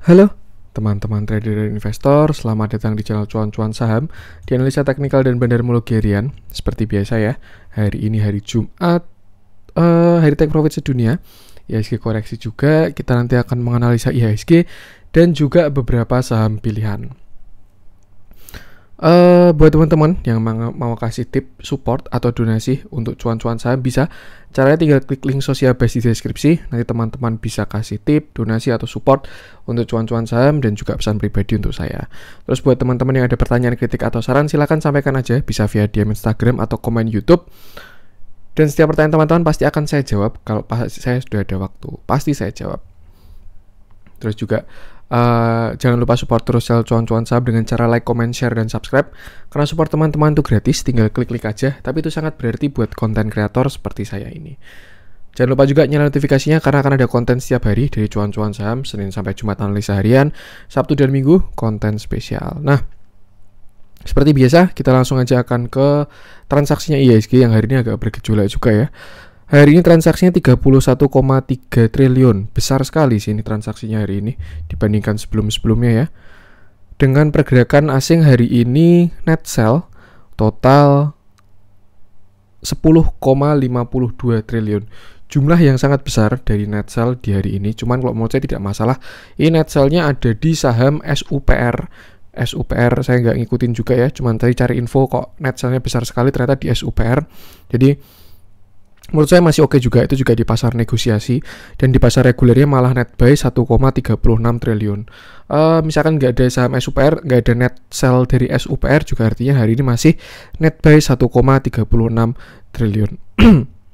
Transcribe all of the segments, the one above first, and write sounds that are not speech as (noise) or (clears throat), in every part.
Halo teman-teman trader dan investor, selamat datang di channel cuan-cuan saham di analisa teknikal dan bandarmologi harian. Seperti biasa ya, hari ini hari Jumat, uh, hari take profit sedunia, IHSG koreksi juga, kita nanti akan menganalisa IHSG dan juga beberapa saham pilihan. Uh, buat teman-teman yang mau, kasih tip, support, atau donasi untuk cuan-cuan saya bisa. Caranya tinggal klik link sosial base di deskripsi. Nanti teman-teman bisa kasih tip, donasi, atau support untuk cuan-cuan saham dan juga pesan pribadi untuk saya. Terus buat teman-teman yang ada pertanyaan, kritik, atau saran silahkan sampaikan aja. Bisa via DM Instagram atau komen Youtube. Dan setiap pertanyaan teman-teman pasti akan saya jawab kalau saya sudah ada waktu. Pasti saya jawab. Terus juga Uh, jangan lupa support terus channel cuan-cuan saham dengan cara like, comment, share, dan subscribe. Karena support teman-teman itu gratis, tinggal klik-klik aja. Tapi itu sangat berarti buat konten kreator seperti saya ini. Jangan lupa juga nyalain notifikasinya karena akan ada konten setiap hari dari cuan-cuan saham Senin sampai Jumat analisa harian, Sabtu dan Minggu konten spesial. Nah, seperti biasa kita langsung aja akan ke transaksinya IISG yang hari ini agak bergejolak juga ya. Hari ini transaksinya 31,3 triliun. Besar sekali sih ini transaksinya hari ini dibandingkan sebelum-sebelumnya ya. Dengan pergerakan asing hari ini net sell total 10,52 triliun. Jumlah yang sangat besar dari net sell di hari ini. Cuman kalau menurut saya tidak masalah. Ini net sellnya ada di saham SUPR SUPR saya nggak ngikutin juga ya cuman tadi cari info kok net sellnya besar sekali ternyata di SUPR jadi menurut saya masih oke okay juga itu juga di pasar negosiasi dan di pasar regulernya malah net buy 1,36 triliun uh, misalkan nggak ada saham SUPR nggak ada net sell dari SUPR juga artinya hari ini masih net buy 1,36 triliun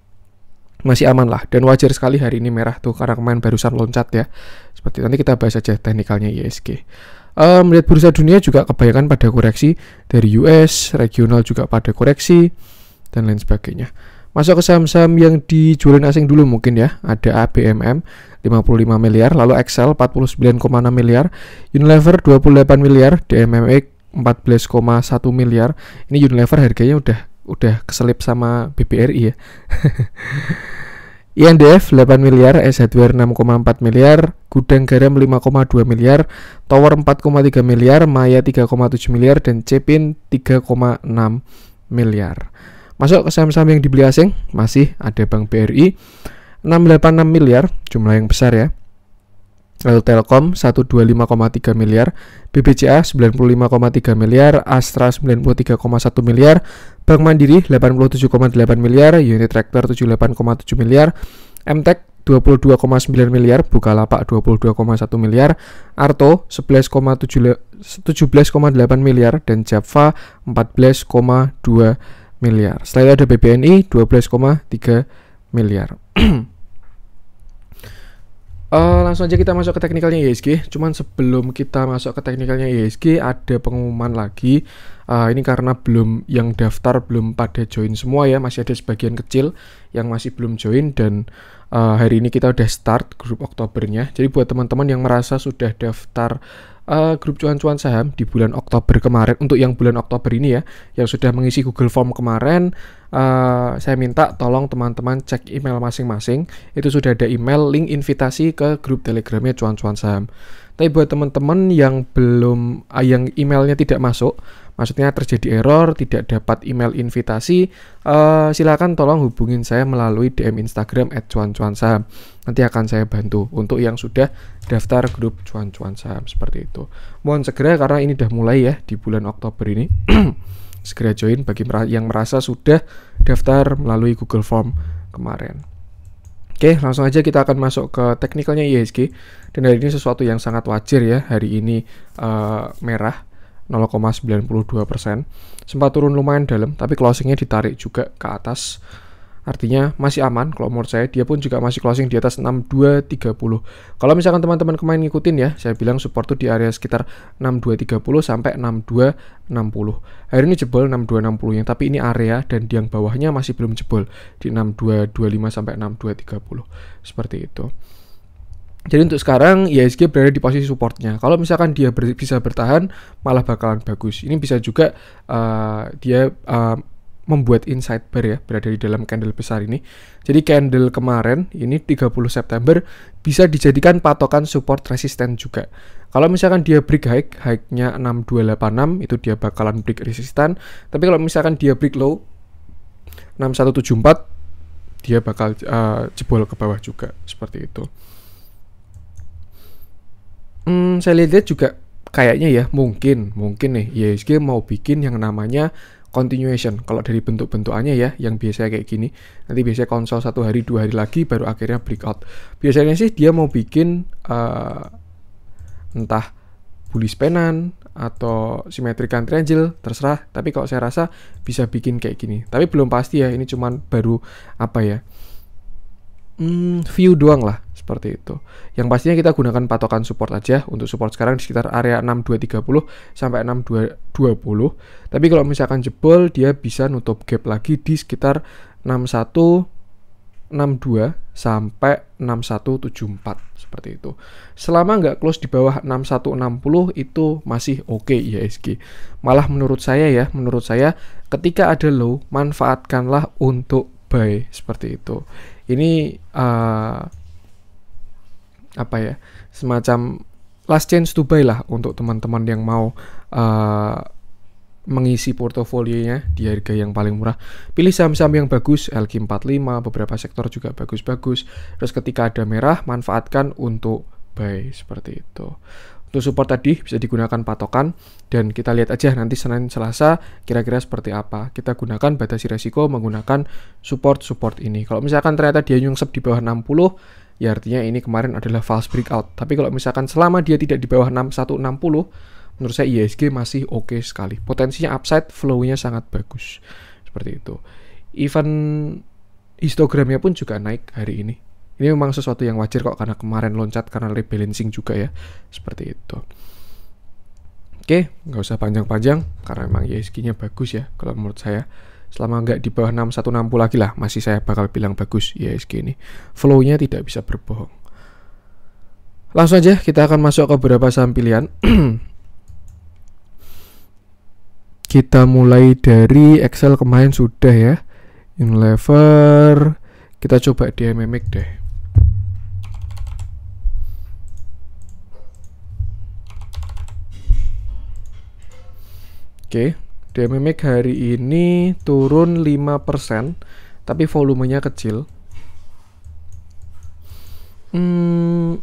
(clears throat) masih aman lah dan wajar sekali hari ini merah tuh karena kemarin barusan loncat ya seperti nanti kita bahas aja teknikalnya ISG uh, eh, melihat bursa dunia juga kebanyakan pada koreksi dari US regional juga pada koreksi dan lain sebagainya Masuk ke saham-saham yang dijualin asing dulu mungkin ya. Ada ABMM 55 miliar, lalu Excel 49,6 miliar, Unilever 28 miliar, DMME 14,1 miliar. Ini Unilever harganya udah udah keselip sama BBRI ya. (laughs) INDF 8 miliar, S 6,4 miliar, Gudang Garam 5,2 miliar, Tower 4,3 miliar, Maya 3,7 miliar, dan Cepin 3,6 miliar. Masuk ke saham-saham yang dibeli asing, masih ada Bank BRI 686 miliar, jumlah yang besar ya. Lalu Telkom 125,3 miliar, BBCA 95,3 miliar, Astra 93,1 miliar, Bank Mandiri 87,8 miliar, Unit Tractor 78,7 miliar, MTEK 22,9 miliar, Bukalapak 22,1 miliar, Arto 17,8 miliar dan Java 14,2 miliar. Setelah itu ada BBNI 12,3 miliar. Uh, (clears throat) langsung aja kita masuk ke teknikalnya ya, ISG. Cuman sebelum kita masuk ke teknikalnya ya, ISG ada pengumuman lagi. Uh, ini karena belum yang daftar belum pada join semua ya, masih ada sebagian kecil yang masih belum join dan uh, hari ini kita udah start grup Oktobernya. Jadi buat teman-teman yang merasa sudah daftar uh, grup cuan-cuan saham di bulan Oktober kemarin untuk yang bulan Oktober ini ya yang sudah mengisi Google Form kemarin uh, saya minta tolong teman-teman cek email masing-masing itu sudah ada email link invitasi ke grup Telegramnya cuan-cuan saham tapi buat teman-teman yang belum uh, yang emailnya tidak masuk maksudnya terjadi error, tidak dapat email invitasi, uh, silakan tolong hubungin saya melalui DM Instagram @cuancuansaham. Nanti akan saya bantu untuk yang sudah daftar grup cuan cuan saham seperti itu. Mohon segera karena ini sudah mulai ya di bulan Oktober ini. (clears throat) segera join bagi yang merasa sudah daftar melalui Google Form kemarin. Oke, langsung aja kita akan masuk ke teknikalnya IHSG. Dan hari ini sesuatu yang sangat wajar ya, hari ini uh, merah. 0,92 persen. Sempat turun lumayan dalam, tapi closingnya ditarik juga ke atas. Artinya masih aman kalau menurut saya. Dia pun juga masih closing di atas 6230. Kalau misalkan teman-teman kemarin ngikutin ya, saya bilang support tuh di area sekitar 6230 sampai 6260. Hari ini jebol 6260 nya tapi ini area dan yang bawahnya masih belum jebol di 6225 sampai 6230. Seperti itu. Jadi untuk sekarang IHSG ya berada di posisi supportnya. Kalau misalkan dia ber, bisa bertahan, malah bakalan bagus. Ini bisa juga uh, dia uh, membuat inside bar ya, berada di dalam candle besar ini. Jadi candle kemarin ini 30 September bisa dijadikan patokan support resisten juga. Kalau misalkan dia break high, high-nya 6286 itu dia bakalan break resisten. Tapi kalau misalkan dia break low 6174 dia bakal uh, jebol ke bawah juga seperti itu hmm, saya lihat juga kayaknya ya mungkin mungkin nih IHSG mau bikin yang namanya continuation kalau dari bentuk-bentukannya ya yang biasanya kayak gini nanti biasanya konsol satu hari dua hari lagi baru akhirnya breakout biasanya sih dia mau bikin uh, entah bullish penan atau symmetrical triangle terserah tapi kalau saya rasa bisa bikin kayak gini tapi belum pasti ya ini cuman baru apa ya hmm, view doang lah seperti itu. Yang pastinya kita gunakan patokan support aja untuk support sekarang di sekitar area 6230 sampai 6220. Tapi kalau misalkan jebol dia bisa nutup gap lagi di sekitar 61 62 sampai 6174 seperti itu. Selama nggak close di bawah 6160 itu masih oke okay iya, IHSG. Malah menurut saya ya, menurut saya ketika ada low manfaatkanlah untuk buy seperti itu. Ini uh, apa ya semacam last chance to buy lah untuk teman-teman yang mau uh, mengisi portofolionya di harga yang paling murah. Pilih saham-saham yang bagus, LQ45, beberapa sektor juga bagus-bagus. Terus ketika ada merah, manfaatkan untuk buy seperti itu. Untuk support tadi bisa digunakan patokan dan kita lihat aja nanti Senin Selasa kira-kira seperti apa. Kita gunakan batasi resiko menggunakan support-support ini. Kalau misalkan ternyata dia nyungsep di bawah 60 ya artinya ini kemarin adalah false breakout. Tapi kalau misalkan selama dia tidak di bawah 6160, menurut saya ISG e masih oke okay sekali. Potensinya upside, flow-nya sangat bagus. Seperti itu. Even histogramnya pun juga naik hari ini. Ini memang sesuatu yang wajar kok karena kemarin loncat karena rebalancing juga ya. Seperti itu. Oke, nggak usah panjang-panjang karena memang ISG-nya e bagus ya kalau menurut saya selama nggak di bawah 6160 lagi lah masih saya bakal bilang bagus ISG ya, ini flownya tidak bisa berbohong langsung aja kita akan masuk ke beberapa saham pilihan (clears throat) kita mulai dari Excel kemarin sudah ya Unilever kita coba di MMX deh oke okay. DMMX hari ini turun 5% tapi volumenya kecil. Hmm,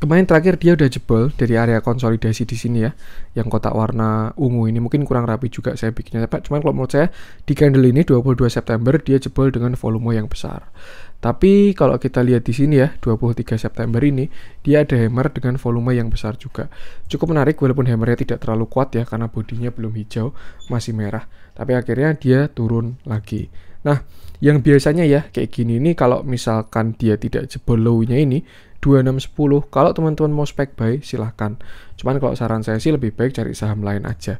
kemarin terakhir dia udah jebol dari area konsolidasi di sini ya, yang kotak warna ungu ini mungkin kurang rapi juga saya bikinnya. Tapi cuman kalau menurut saya di candle ini 22 September dia jebol dengan volume yang besar. Tapi kalau kita lihat di sini ya, 23 September ini, dia ada hammer dengan volume yang besar juga. Cukup menarik walaupun hammernya tidak terlalu kuat ya, karena bodinya belum hijau, masih merah. Tapi akhirnya dia turun lagi. Nah, yang biasanya ya, kayak gini ini kalau misalkan dia tidak jebol low-nya ini, 2610, kalau teman-teman mau spek buy, silahkan. Cuman kalau saran saya sih lebih baik cari saham lain aja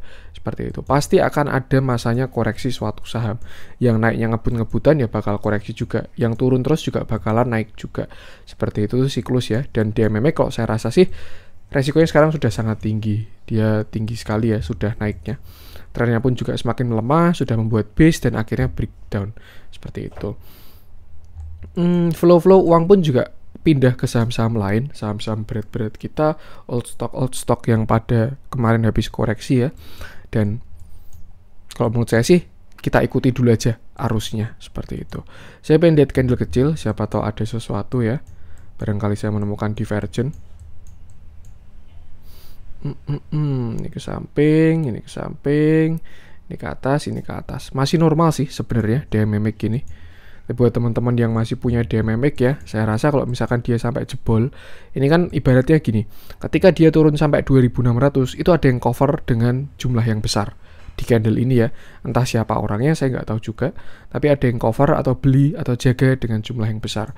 seperti itu. Pasti akan ada masanya koreksi suatu saham. Yang naiknya ngebut-ngebutan ya bakal koreksi juga. Yang turun terus juga bakalan naik juga. Seperti itu siklus ya. Dan di MMA kok saya rasa sih resikonya sekarang sudah sangat tinggi. Dia tinggi sekali ya sudah naiknya. Trennya pun juga semakin melemah, sudah membuat base dan akhirnya breakdown. Seperti itu. flow hmm, flow-flow uang pun juga pindah ke saham-saham lain, saham-saham berat-berat kita, old stock old stock yang pada kemarin habis koreksi ya dan kalau menurut saya sih kita ikuti dulu aja arusnya seperti itu. Saya pengen lihat candle kecil, siapa tahu ada sesuatu ya. Barangkali saya menemukan divergent. Mm -mm Ini ke samping, ini ke samping, ini ke atas, ini ke atas. Masih normal sih sebenarnya memek gini buat teman-teman yang masih punya DMMX ya saya rasa kalau misalkan dia sampai jebol ini kan ibaratnya gini ketika dia turun sampai 2600 itu ada yang cover dengan jumlah yang besar di candle ini ya entah siapa orangnya saya nggak tahu juga tapi ada yang cover atau beli atau jaga dengan jumlah yang besar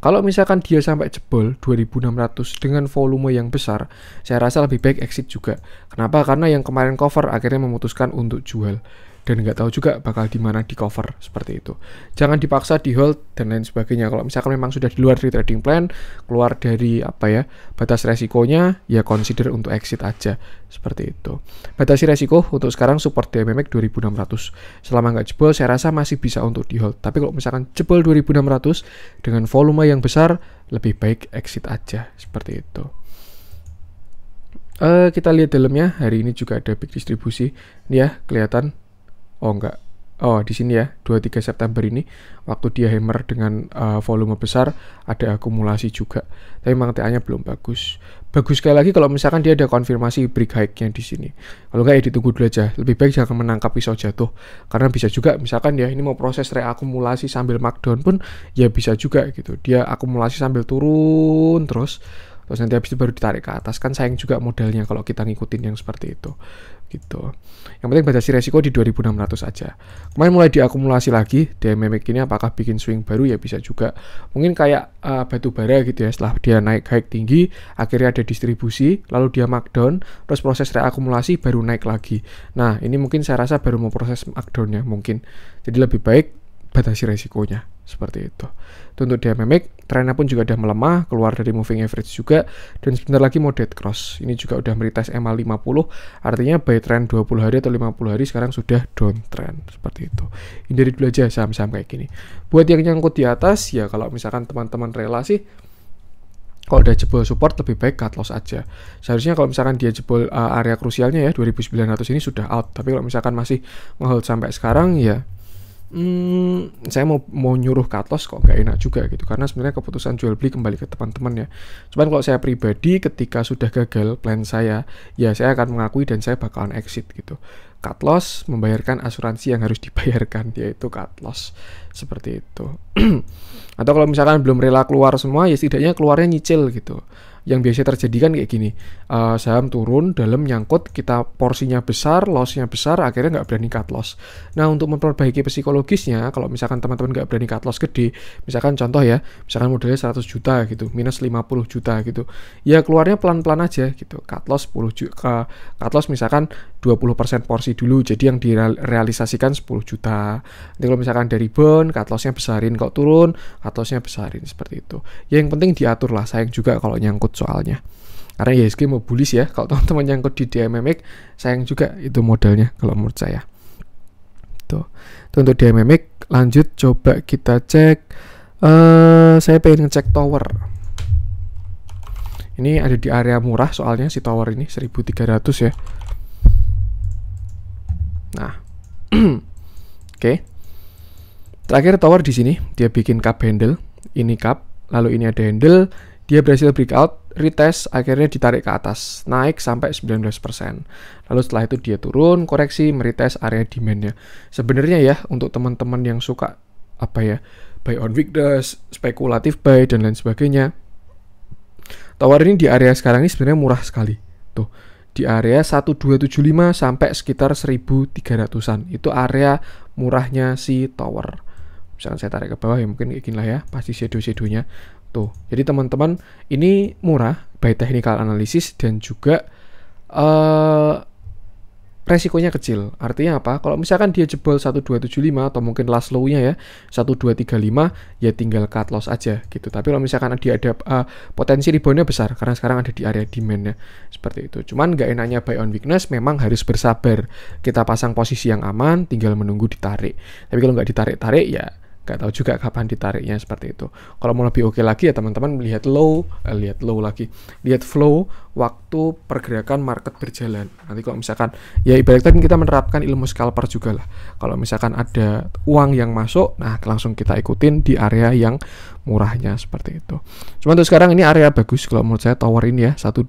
kalau misalkan dia sampai jebol 2600 dengan volume yang besar saya rasa lebih baik exit juga kenapa karena yang kemarin cover akhirnya memutuskan untuk jual dan nggak tahu juga bakal di mana di cover seperti itu. Jangan dipaksa di hold dan lain sebagainya. Kalau misalkan memang sudah di luar dari trading plan, keluar dari apa ya batas resikonya, ya consider untuk exit aja seperti itu. Batasi resiko untuk sekarang support di MMX 2600. Selama nggak jebol, saya rasa masih bisa untuk di hold. Tapi kalau misalkan jebol 2600 dengan volume yang besar, lebih baik exit aja seperti itu. Uh, kita lihat dalamnya hari ini juga ada big distribusi ini ya kelihatan oh enggak oh di sini ya 23 September ini waktu dia hammer dengan uh, volume besar ada akumulasi juga tapi memang TA nya belum bagus bagus sekali lagi kalau misalkan dia ada konfirmasi break high nya di sini kalau enggak ya ditunggu dulu aja lebih baik jangan menangkap pisau jatuh karena bisa juga misalkan ya ini mau proses reakumulasi sambil markdown pun ya bisa juga gitu dia akumulasi sambil turun terus terus nanti habis itu baru ditarik ke atas kan sayang juga modelnya kalau kita ngikutin yang seperti itu gitu. Yang penting batasi resiko di 2600 aja. Kemarin mulai diakumulasi lagi DMMX ini apakah bikin swing baru ya bisa juga. Mungkin kayak uh, batu bara gitu ya setelah dia naik high tinggi akhirnya ada distribusi lalu dia markdown terus proses reakumulasi baru naik lagi. Nah, ini mungkin saya rasa baru mau proses markdownnya mungkin. Jadi lebih baik batasi resikonya seperti itu. untuk dynamic, trennya pun juga udah melemah, keluar dari moving average juga dan sebentar lagi mau dead cross. Ini juga udah meritest ma 50, artinya by trend 20 hari atau 50 hari sekarang sudah downtrend seperti itu. dari dulu aja saham-saham kayak gini. Buat yang nyangkut di atas ya kalau misalkan teman-teman rela sih kalau udah jebol support lebih baik cut loss aja. Seharusnya kalau misalkan dia jebol uh, area krusialnya ya 2900 ini sudah out. Tapi kalau misalkan masih ngehold sampai sekarang ya hmm, saya mau mau nyuruh katos kok nggak enak juga gitu karena sebenarnya keputusan jual beli kembali ke teman-teman ya cuman kalau saya pribadi ketika sudah gagal plan saya ya saya akan mengakui dan saya bakalan exit gitu cut loss membayarkan asuransi yang harus dibayarkan (laughs) yaitu cut loss seperti itu (clears throat) atau kalau misalkan belum rela keluar semua ya setidaknya keluarnya nyicil gitu yang biasa terjadi kan kayak gini uh, saham turun dalam nyangkut kita porsinya besar lossnya besar akhirnya nggak berani cut loss nah untuk memperbaiki psikologisnya kalau misalkan teman-teman nggak berani cut loss gede misalkan contoh ya misalkan modalnya 100 juta gitu minus 50 juta gitu ya keluarnya pelan-pelan aja gitu cut loss 10 juta cut loss misalkan 20% porsi dulu jadi yang direalisasikan 10 juta nanti kalau misalkan dari bond cut lossnya besarin kalau turun cut lossnya besarin seperti itu ya yang penting diatur lah sayang juga kalau nyangkut soalnya karena YSG ya, mau bullish ya kalau teman-teman yang di DMMX sayang juga itu modalnya kalau menurut saya tuh, tuh untuk DMMX lanjut coba kita cek uh, saya pengen ngecek tower ini ada di area murah soalnya si tower ini 1300 ya nah (clears throat) oke okay. terakhir tower di sini dia bikin cup handle ini cup lalu ini ada handle dia berhasil breakout, retest, akhirnya ditarik ke atas, naik sampai 19%. Lalu setelah itu dia turun, koreksi, meretest area demand-nya. Sebenarnya ya, untuk teman-teman yang suka apa ya, buy on weakness, spekulatif buy, dan lain sebagainya, tower ini di area sekarang ini sebenarnya murah sekali. Tuh, di area 1275 sampai sekitar 1300-an. Itu area murahnya si tower misalkan saya tarik ke bawah ya mungkin kayak gini lah ya pasti shadow shadownya Tuh. Gitu. Jadi teman-teman, ini murah baik technical analysis dan juga uh, resikonya kecil. Artinya apa? Kalau misalkan dia jebol 1275 atau mungkin last low-nya ya 1235 ya tinggal cut loss aja gitu. Tapi kalau misalkan dia ada uh, potensi reboundnya besar karena sekarang ada di area demand nya Seperti itu. Cuman nggak enaknya buy on weakness memang harus bersabar. Kita pasang posisi yang aman tinggal menunggu ditarik. Tapi kalau nggak ditarik-tarik ya nggak tahu juga kapan ditariknya seperti itu. Kalau mau lebih oke okay lagi ya teman-teman lihat low, eh, lihat low lagi, lihat flow waktu pergerakan market berjalan. Nanti kalau misalkan ya ibaratkan kita menerapkan ilmu scalper juga lah. Kalau misalkan ada uang yang masuk, nah langsung kita ikutin di area yang murahnya seperti itu. Cuma untuk sekarang ini area bagus kalau menurut saya tower ini ya 12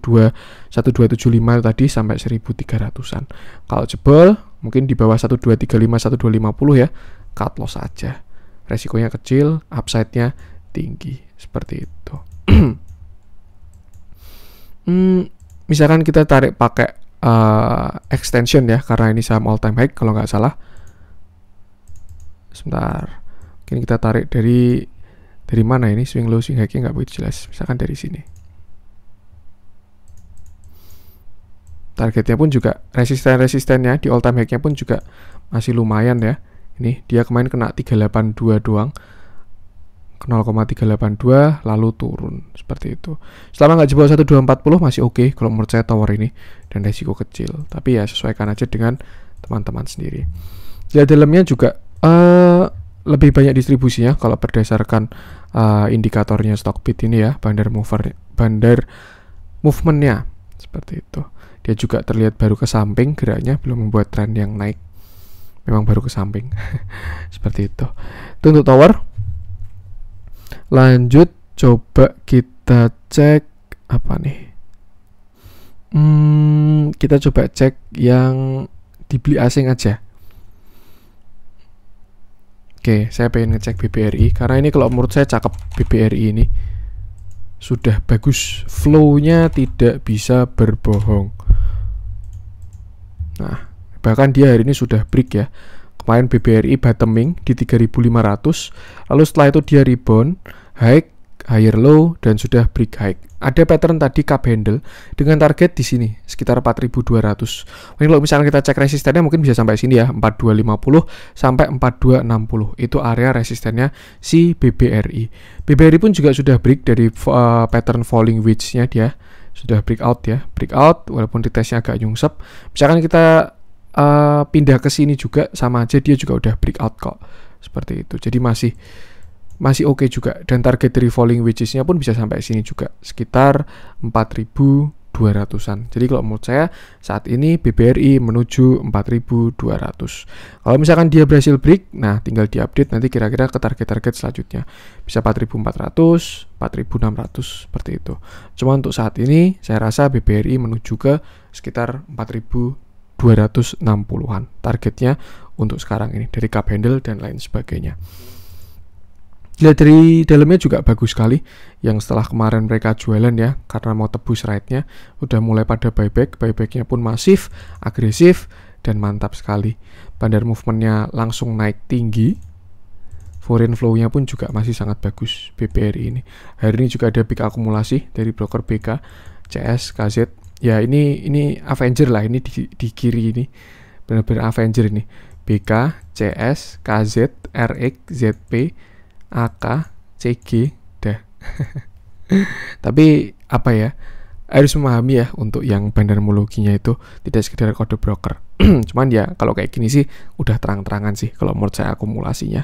lima tadi sampai seribu tiga ratusan. Kalau jebol mungkin di bawah satu satu dua dua tiga lima lima puluh ya cut loss aja resikonya kecil, upside-nya tinggi seperti itu. (clears throat) hmm, misalkan kita tarik pakai uh, extension ya karena ini saham all time high kalau nggak salah. Sebentar, mungkin kita tarik dari dari mana ini swing low swing high-nya nggak begitu jelas. Misalkan dari sini. Targetnya pun juga resisten-resistennya di all time high-nya pun juga masih lumayan ya ini dia kemarin kena 382 doang 0,382 lalu turun seperti itu selama nggak jebol 1240 masih oke okay kalau menurut saya tower ini dan resiko kecil tapi ya sesuaikan aja dengan teman-teman sendiri ya dalamnya juga uh, lebih banyak distribusinya kalau berdasarkan uh, indikatornya Stockbit ini ya bandar mover bandar movementnya seperti itu dia juga terlihat baru ke samping geraknya belum membuat tren yang naik memang baru ke samping (laughs) seperti itu itu untuk tower lanjut coba kita cek apa nih hmm, kita coba cek yang dibeli asing aja Oke, saya pengen ngecek BBRI karena ini kalau menurut saya cakep BBRI ini sudah bagus, flow-nya tidak bisa berbohong. Nah, Bahkan dia hari ini sudah break ya. Kemarin BBRI bottoming di 3500, lalu setelah itu dia rebound, high, higher low dan sudah break high. Ada pattern tadi cup handle dengan target di sini sekitar 4200. Ini kalau misalnya kita cek resistennya mungkin bisa sampai sini ya 4250 sampai 4260. Itu area resistennya si BBRI. BBRI pun juga sudah break dari uh, pattern falling wedge-nya dia sudah breakout ya breakout walaupun di tesnya agak nyungsep misalkan kita uh, pindah ke sini juga sama aja dia juga udah break out kok seperti itu jadi masih masih oke okay juga dan target revolving wedgesnya pun bisa sampai sini juga sekitar 4200-an jadi kalau menurut saya saat ini BBRI menuju 4200 kalau misalkan dia berhasil break nah tinggal diupdate nanti kira-kira ke target-target selanjutnya bisa 4400 4600 seperti itu cuma untuk saat ini saya rasa BBRI menuju ke sekitar ribu 260-an targetnya untuk sekarang ini dari cup handle dan lain sebagainya. Ya, dari dalamnya juga bagus sekali yang setelah kemarin mereka jualan ya karena mau tebus ride-nya udah mulai pada buyback, buybacknya pun masif, agresif dan mantap sekali. Bandar movementnya langsung naik tinggi. Foreign flow-nya pun juga masih sangat bagus BPR ini. Hari ini juga ada pick akumulasi dari broker BK, CS, KZ ya ini ini Avenger lah ini di, di kiri ini benar-benar Avenger ini BK CS KZ RX ZP AK CG dah (laughs) tapi apa ya harus memahami ya untuk yang bandar mologinya itu tidak sekedar kode broker (clears throat) cuman ya kalau kayak gini sih udah terang-terangan sih kalau menurut saya akumulasinya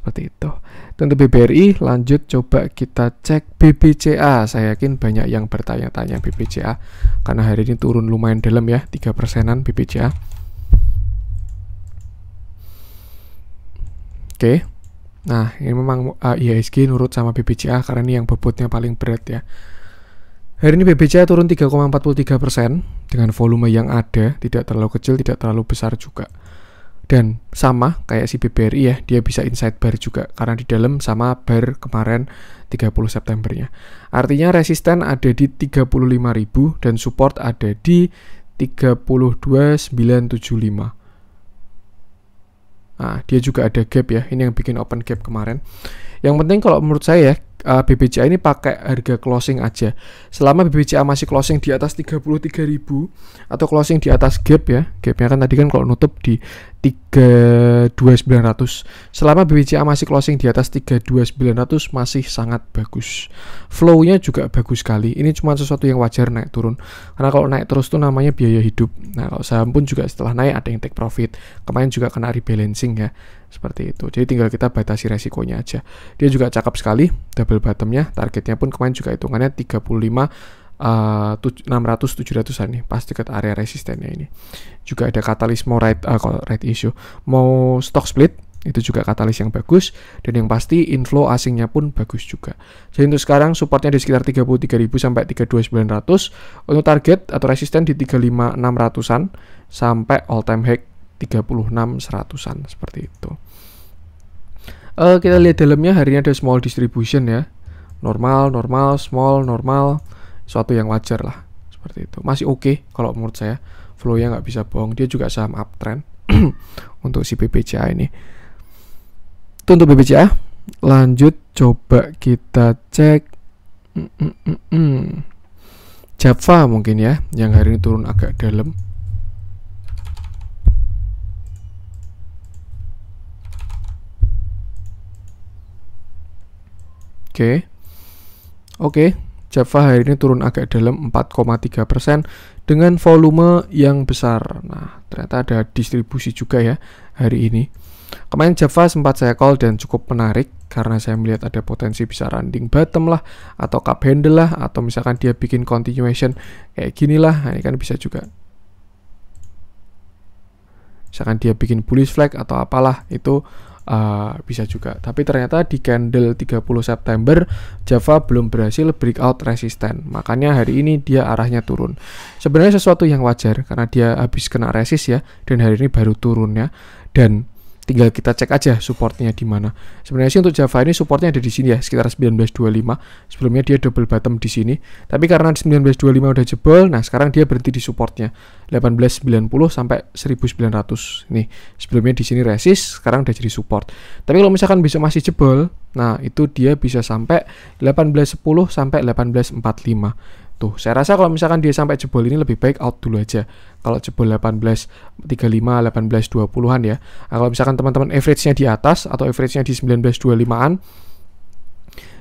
seperti itu. Dan untuk BBRI lanjut coba kita cek BBCA. Saya yakin banyak yang bertanya-tanya BBCA karena hari ini turun lumayan dalam ya, tiga persenan BBCA. Oke. Nah, ini memang uh, eh, IHSG nurut sama BBCA karena ini yang bobotnya paling berat ya. Hari ini BBCA turun 3,43% dengan volume yang ada, tidak terlalu kecil, tidak terlalu besar juga dan sama kayak si BBRI ya dia bisa inside bar juga karena di dalam sama bar kemarin 30 Septembernya artinya resisten ada di 35.000 dan support ada di 32975 Nah, dia juga ada gap ya. Ini yang bikin open gap kemarin. Yang penting kalau menurut saya ya uh, eh, BBCA ini pakai harga closing aja. Selama BBCA masih closing di atas 33.000 atau closing di atas gap ya. Gapnya kan tadi kan kalau nutup di 32900. Selama BBCA masih closing di atas 32900 masih sangat bagus. Flow-nya juga bagus sekali. Ini cuma sesuatu yang wajar naik turun. Karena kalau naik terus tuh namanya biaya hidup. Nah, kalau saham pun juga setelah naik ada yang take profit. Kemarin juga kena rebalancing ya seperti itu jadi tinggal kita batasi resikonya aja dia juga cakep sekali double bottomnya targetnya pun kemarin juga hitungannya 35 Uh, 600 700-an nih pas dekat area resistennya ini. Juga ada katalis mau right eh, uh, right issue, mau stock split itu juga katalis yang bagus dan yang pasti inflow asingnya pun bagus juga. Jadi untuk sekarang supportnya di sekitar 33.000 sampai 32.900 untuk target atau resisten di 35.600-an sampai all time high 36 seratusan seperti itu uh, kita hmm. lihat dalamnya hari ini ada small distribution ya normal normal small normal suatu yang wajar lah seperti itu masih oke okay kalau menurut saya flow nya nggak bisa bohong dia juga saham uptrend (clears throat) untuk si BBCA ini itu untuk BBCA lanjut coba kita cek mm -mm -mm. Java mungkin ya yang hari ini turun agak dalam Oke. Oke, Java hari ini turun agak dalam 4,3% dengan volume yang besar. Nah, ternyata ada distribusi juga ya hari ini. Kemarin Java sempat saya call dan cukup menarik karena saya melihat ada potensi bisa running bottom lah atau cup handle lah atau misalkan dia bikin continuation kayak gini lah. Nah, ini kan bisa juga. Misalkan dia bikin bullish flag atau apalah itu uh, bisa juga. Tapi ternyata di candle 30 September Java belum berhasil breakout resisten. Makanya hari ini dia arahnya turun. Sebenarnya sesuatu yang wajar karena dia habis kena resist ya dan hari ini baru turunnya Dan tinggal kita cek aja supportnya di mana. Sebenarnya sih untuk Java ini supportnya ada di sini ya, sekitar 1925. Sebelumnya dia double bottom di sini, tapi karena 1925 udah jebol, nah sekarang dia berhenti di supportnya 1890 sampai 1900. Nih, sebelumnya di sini resist, sekarang udah jadi support. Tapi kalau misalkan bisa masih jebol, nah itu dia bisa sampai 1810 sampai 1845. Tuh, gitu. saya rasa kalau misalkan dia sampai jebol ini lebih baik out dulu aja. Kalau jebol 18, 35, 18, 20-an ya. Nah, kalau misalkan teman-teman average-nya di atas atau average-nya di 19, 25-an,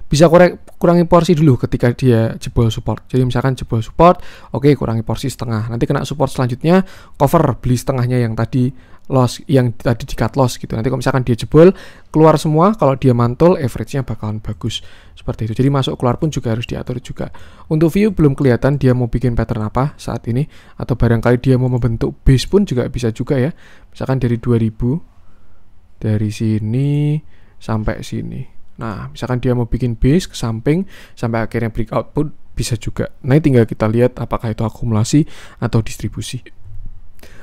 bisa korek, kurangi porsi dulu ketika dia jebol support. Jadi misalkan jebol support, oke okay, kurangi porsi setengah. Nanti kena support selanjutnya, cover beli setengahnya yang tadi loss, yang tadi di cut loss gitu. Nanti kalau misalkan dia jebol, keluar semua, kalau dia mantul, average-nya bakalan bagus seperti itu jadi masuk keluar pun juga harus diatur juga untuk view belum kelihatan dia mau bikin pattern apa saat ini atau barangkali dia mau membentuk base pun juga bisa juga ya misalkan dari 2000 dari sini sampai sini nah misalkan dia mau bikin base ke samping sampai akhirnya breakout pun bisa juga Nah, ini tinggal kita lihat apakah itu akumulasi atau distribusi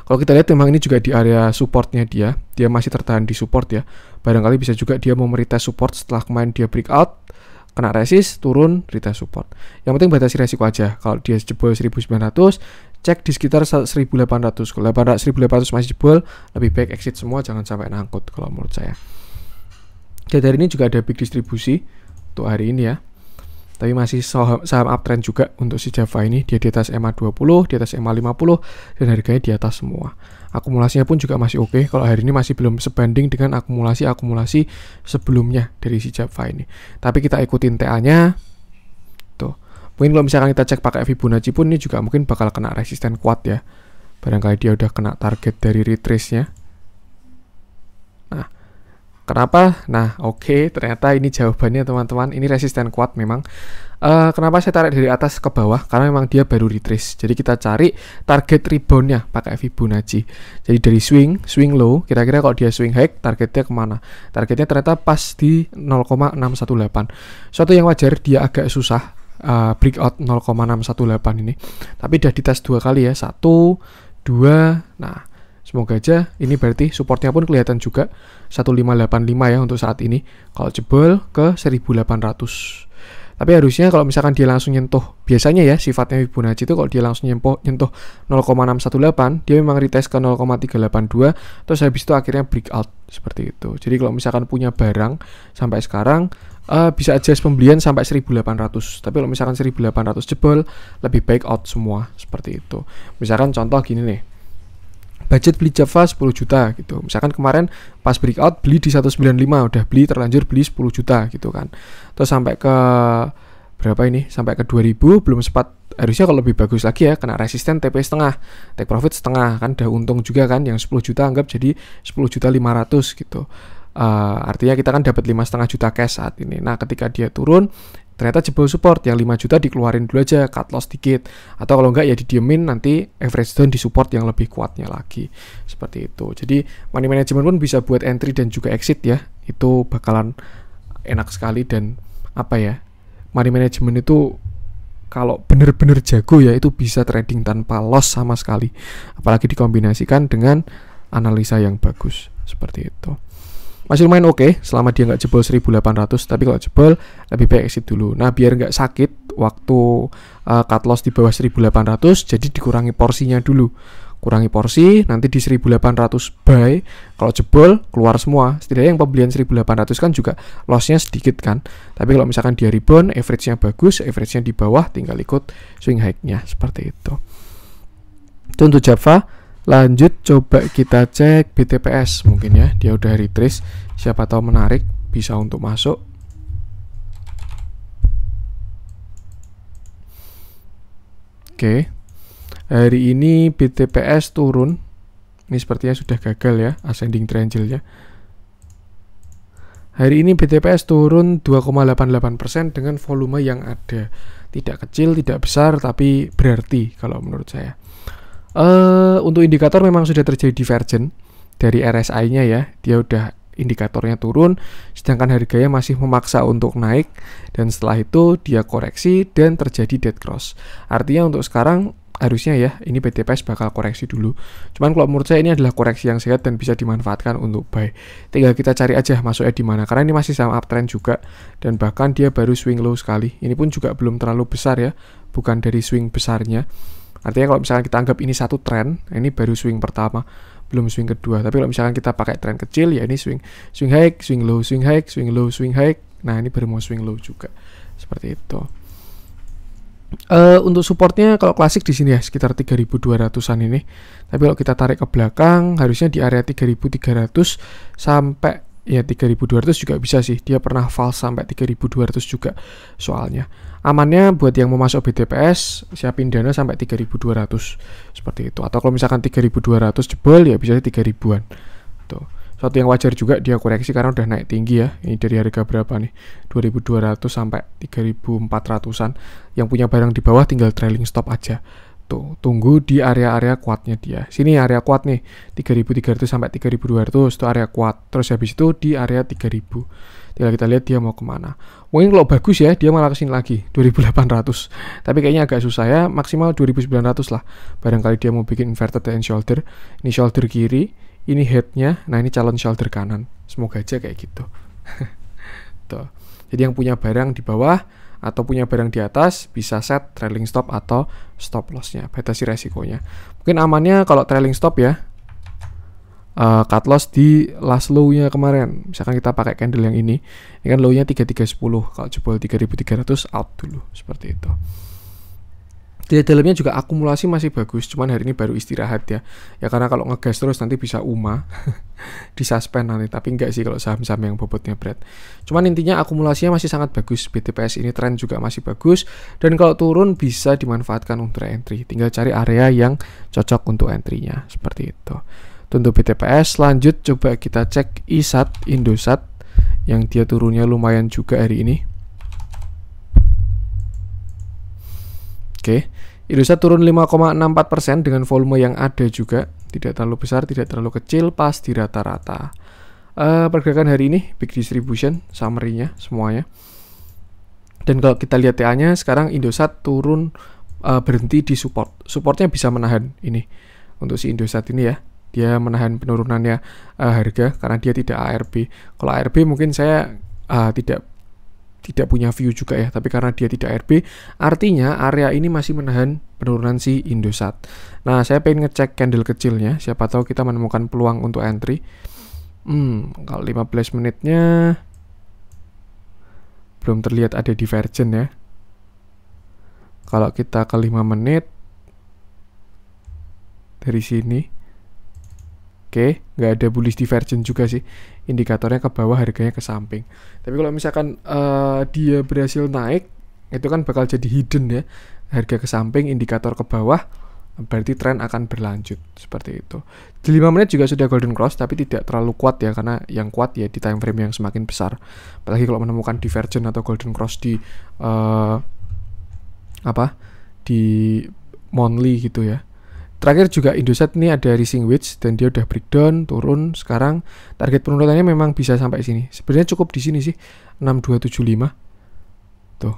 kalau kita lihat memang ini juga di area supportnya dia, dia masih tertahan di support ya. Barangkali bisa juga dia mau merita support setelah kemarin dia breakout, kena resist, turun, retest support. Yang penting batasi resiko aja. Kalau dia jebol 1900, cek di sekitar 1800. Kalau pada 1800 masih jebol, lebih baik exit semua, jangan sampai nangkut kalau menurut saya. Jadi hari ini juga ada big distribusi untuk hari ini ya tapi masih saham, saham uptrend juga untuk si Java ini dia di atas MA 20, di atas MA 50 dan harganya di atas semua. Akumulasinya pun juga masih oke okay, kalau hari ini masih belum sebanding dengan akumulasi-akumulasi sebelumnya dari si Java ini. Tapi kita ikutin TA-nya. Tuh. Mungkin kalau misalkan kita cek pakai Fibonacci pun ini juga mungkin bakal kena resisten kuat ya. Barangkali dia udah kena target dari retrace-nya. Kenapa? Nah, oke, okay, ternyata ini jawabannya teman-teman. Ini resisten kuat memang. Uh, kenapa saya tarik dari atas ke bawah? Karena memang dia baru retrace. Jadi kita cari target reboundnya pakai Fibonacci. Jadi dari swing, swing low, kira-kira kalau dia swing high, targetnya kemana? Targetnya ternyata pas di 0,618. Suatu yang wajar, dia agak susah uh, breakout 0,618 ini. Tapi udah dites dua kali ya, satu, dua. Nah, semoga aja ini berarti supportnya pun kelihatan juga. 1585 ya untuk saat ini. Kalau jebol ke 1800. Tapi harusnya kalau misalkan dia langsung nyentuh, biasanya ya sifatnya Fibonacci itu kalau dia langsung nyentuh, nyentuh 0,618, dia memang retest ke 0,382, terus habis itu akhirnya break out seperti itu. Jadi kalau misalkan punya barang sampai sekarang, uh, bisa adjust pembelian sampai 1800. Tapi kalau misalkan 1800 jebol, lebih baik out semua seperti itu. Misalkan contoh gini nih, budget beli Java 10 juta gitu. Misalkan kemarin pas breakout beli di 195 udah beli terlanjur beli 10 juta gitu kan. Terus sampai ke berapa ini? Sampai ke 2000 belum sempat harusnya kalau lebih bagus lagi ya kena resisten TP setengah take profit setengah kan udah untung juga kan yang 10 juta anggap jadi 10 juta 500 gitu uh, artinya kita kan dapat lima setengah juta cash saat ini nah ketika dia turun ternyata jebol support yang 5 juta dikeluarin dulu aja cut loss dikit atau kalau enggak ya didiemin nanti average down di support yang lebih kuatnya lagi seperti itu jadi money management pun bisa buat entry dan juga exit ya itu bakalan enak sekali dan apa ya money management itu kalau bener-bener jago ya itu bisa trading tanpa loss sama sekali apalagi dikombinasikan dengan analisa yang bagus seperti itu masih lumayan oke okay, selama dia nggak jebol 1800 tapi kalau jebol lebih baik exit dulu nah biar nggak sakit waktu uh, cut loss di bawah 1800 jadi dikurangi porsinya dulu kurangi porsi nanti di 1800 buy kalau jebol keluar semua setidaknya yang pembelian 1800 kan juga lossnya sedikit kan tapi kalau misalkan dia rebound average-nya bagus average-nya di bawah tinggal ikut swing high-nya seperti itu itu untuk Java lanjut coba kita cek BTPS mungkin ya dia udah retrace siapa tahu menarik bisa untuk masuk Oke hari ini BTPS turun ini sepertinya sudah gagal ya ascending triangle ya Hari ini BTPS turun 2,88% dengan volume yang ada. Tidak kecil, tidak besar, tapi berarti kalau menurut saya. Uh, untuk indikator memang sudah terjadi divergen dari RSI-nya ya. Dia udah indikatornya turun, sedangkan harganya masih memaksa untuk naik, dan setelah itu dia koreksi dan terjadi dead cross. Artinya untuk sekarang harusnya ya ini PTPS bakal koreksi dulu. Cuman kalau menurut saya ini adalah koreksi yang sehat dan bisa dimanfaatkan untuk buy. Tinggal kita cari aja masuknya di mana karena ini masih sama uptrend juga dan bahkan dia baru swing low sekali. Ini pun juga belum terlalu besar ya, bukan dari swing besarnya. Artinya kalau misalkan kita anggap ini satu tren, ini baru swing pertama, belum swing kedua. Tapi kalau misalkan kita pakai tren kecil ya ini swing swing high, swing low, swing high, swing low, swing high. Nah, ini baru mau swing low juga. Seperti itu. Uh, untuk supportnya kalau klasik di sini ya sekitar 3200-an ini. Tapi kalau kita tarik ke belakang harusnya di area 3300 sampai ya 3200 juga bisa sih. Dia pernah fall sampai 3200 juga soalnya amannya buat yang mau masuk BTPS siapin dana sampai 3200 seperti itu atau kalau misalkan 3200 jebol ya bisa 3000-an tuh satu yang wajar juga dia koreksi karena udah naik tinggi ya ini dari harga berapa nih 2200 sampai 3400an yang punya barang di bawah tinggal trailing stop aja tuh tunggu di area-area kuatnya dia sini area kuat nih 3300 sampai 3200 itu area kuat terus habis itu di area 3000 tinggal kita lihat dia mau kemana Mungkin kalau bagus ya dia malah kesini lagi 2800. Tapi kayaknya agak susah ya, maksimal 2900 lah. Barangkali dia mau bikin inverted and shoulder. Ini shoulder kiri, ini headnya, nah ini calon shoulder kanan. Semoga aja kayak gitu. (laughs) Tuh. Jadi yang punya barang di bawah atau punya barang di atas bisa set trailing stop atau stop lossnya batasi resikonya mungkin amannya kalau trailing stop ya uh, cut loss di last low-nya kemarin. Misalkan kita pakai candle yang ini, ini kan low-nya 3310. Kalau jebol 3300 out dulu seperti itu. Di dalamnya juga akumulasi masih bagus, cuman hari ini baru istirahat ya. Ya karena kalau ngegas terus nanti bisa UMA, (laughs) disuspend nanti. Tapi enggak sih kalau saham-saham yang bobotnya berat. Cuman intinya akumulasinya masih sangat bagus. BTPS ini tren juga masih bagus. Dan kalau turun bisa dimanfaatkan untuk entry. Tinggal cari area yang cocok untuk entry-nya, seperti itu tentu BTPS lanjut coba kita cek ISAT Indosat yang dia turunnya lumayan juga hari ini oke Indosat turun 5,64% dengan volume yang ada juga tidak terlalu besar tidak terlalu kecil pas di rata-rata uh, pergerakan hari ini big distribution summary-nya semuanya dan kalau kita lihat TA-nya sekarang Indosat turun uh, berhenti di support supportnya bisa menahan ini untuk si Indosat ini ya dia menahan penurunannya uh, harga karena dia tidak ARB. Kalau ARB mungkin saya uh, tidak tidak punya view juga ya, tapi karena dia tidak arb artinya area ini masih menahan penurunan si Indosat. Nah, saya pengen ngecek candle kecilnya, siapa tahu kita menemukan peluang untuk entry. Hmm, kalau 15 menitnya belum terlihat ada divergen ya. Kalau kita ke 5 menit dari sini Oke, nggak ada bullish divergence juga sih. Indikatornya ke bawah, harganya ke samping. Tapi kalau misalkan uh, dia berhasil naik, itu kan bakal jadi hidden ya. Harga ke samping, indikator ke bawah, berarti tren akan berlanjut seperti itu. Di 5 menit juga sudah golden cross tapi tidak terlalu kuat ya karena yang kuat ya di time frame yang semakin besar. Apalagi kalau menemukan divergence atau golden cross di uh, apa? di monthly gitu ya Terakhir juga Indosat ini ada Rising wedge dan dia udah breakdown turun sekarang target penurunannya memang bisa sampai sini. Sebenarnya cukup di sini sih 6275. Tuh.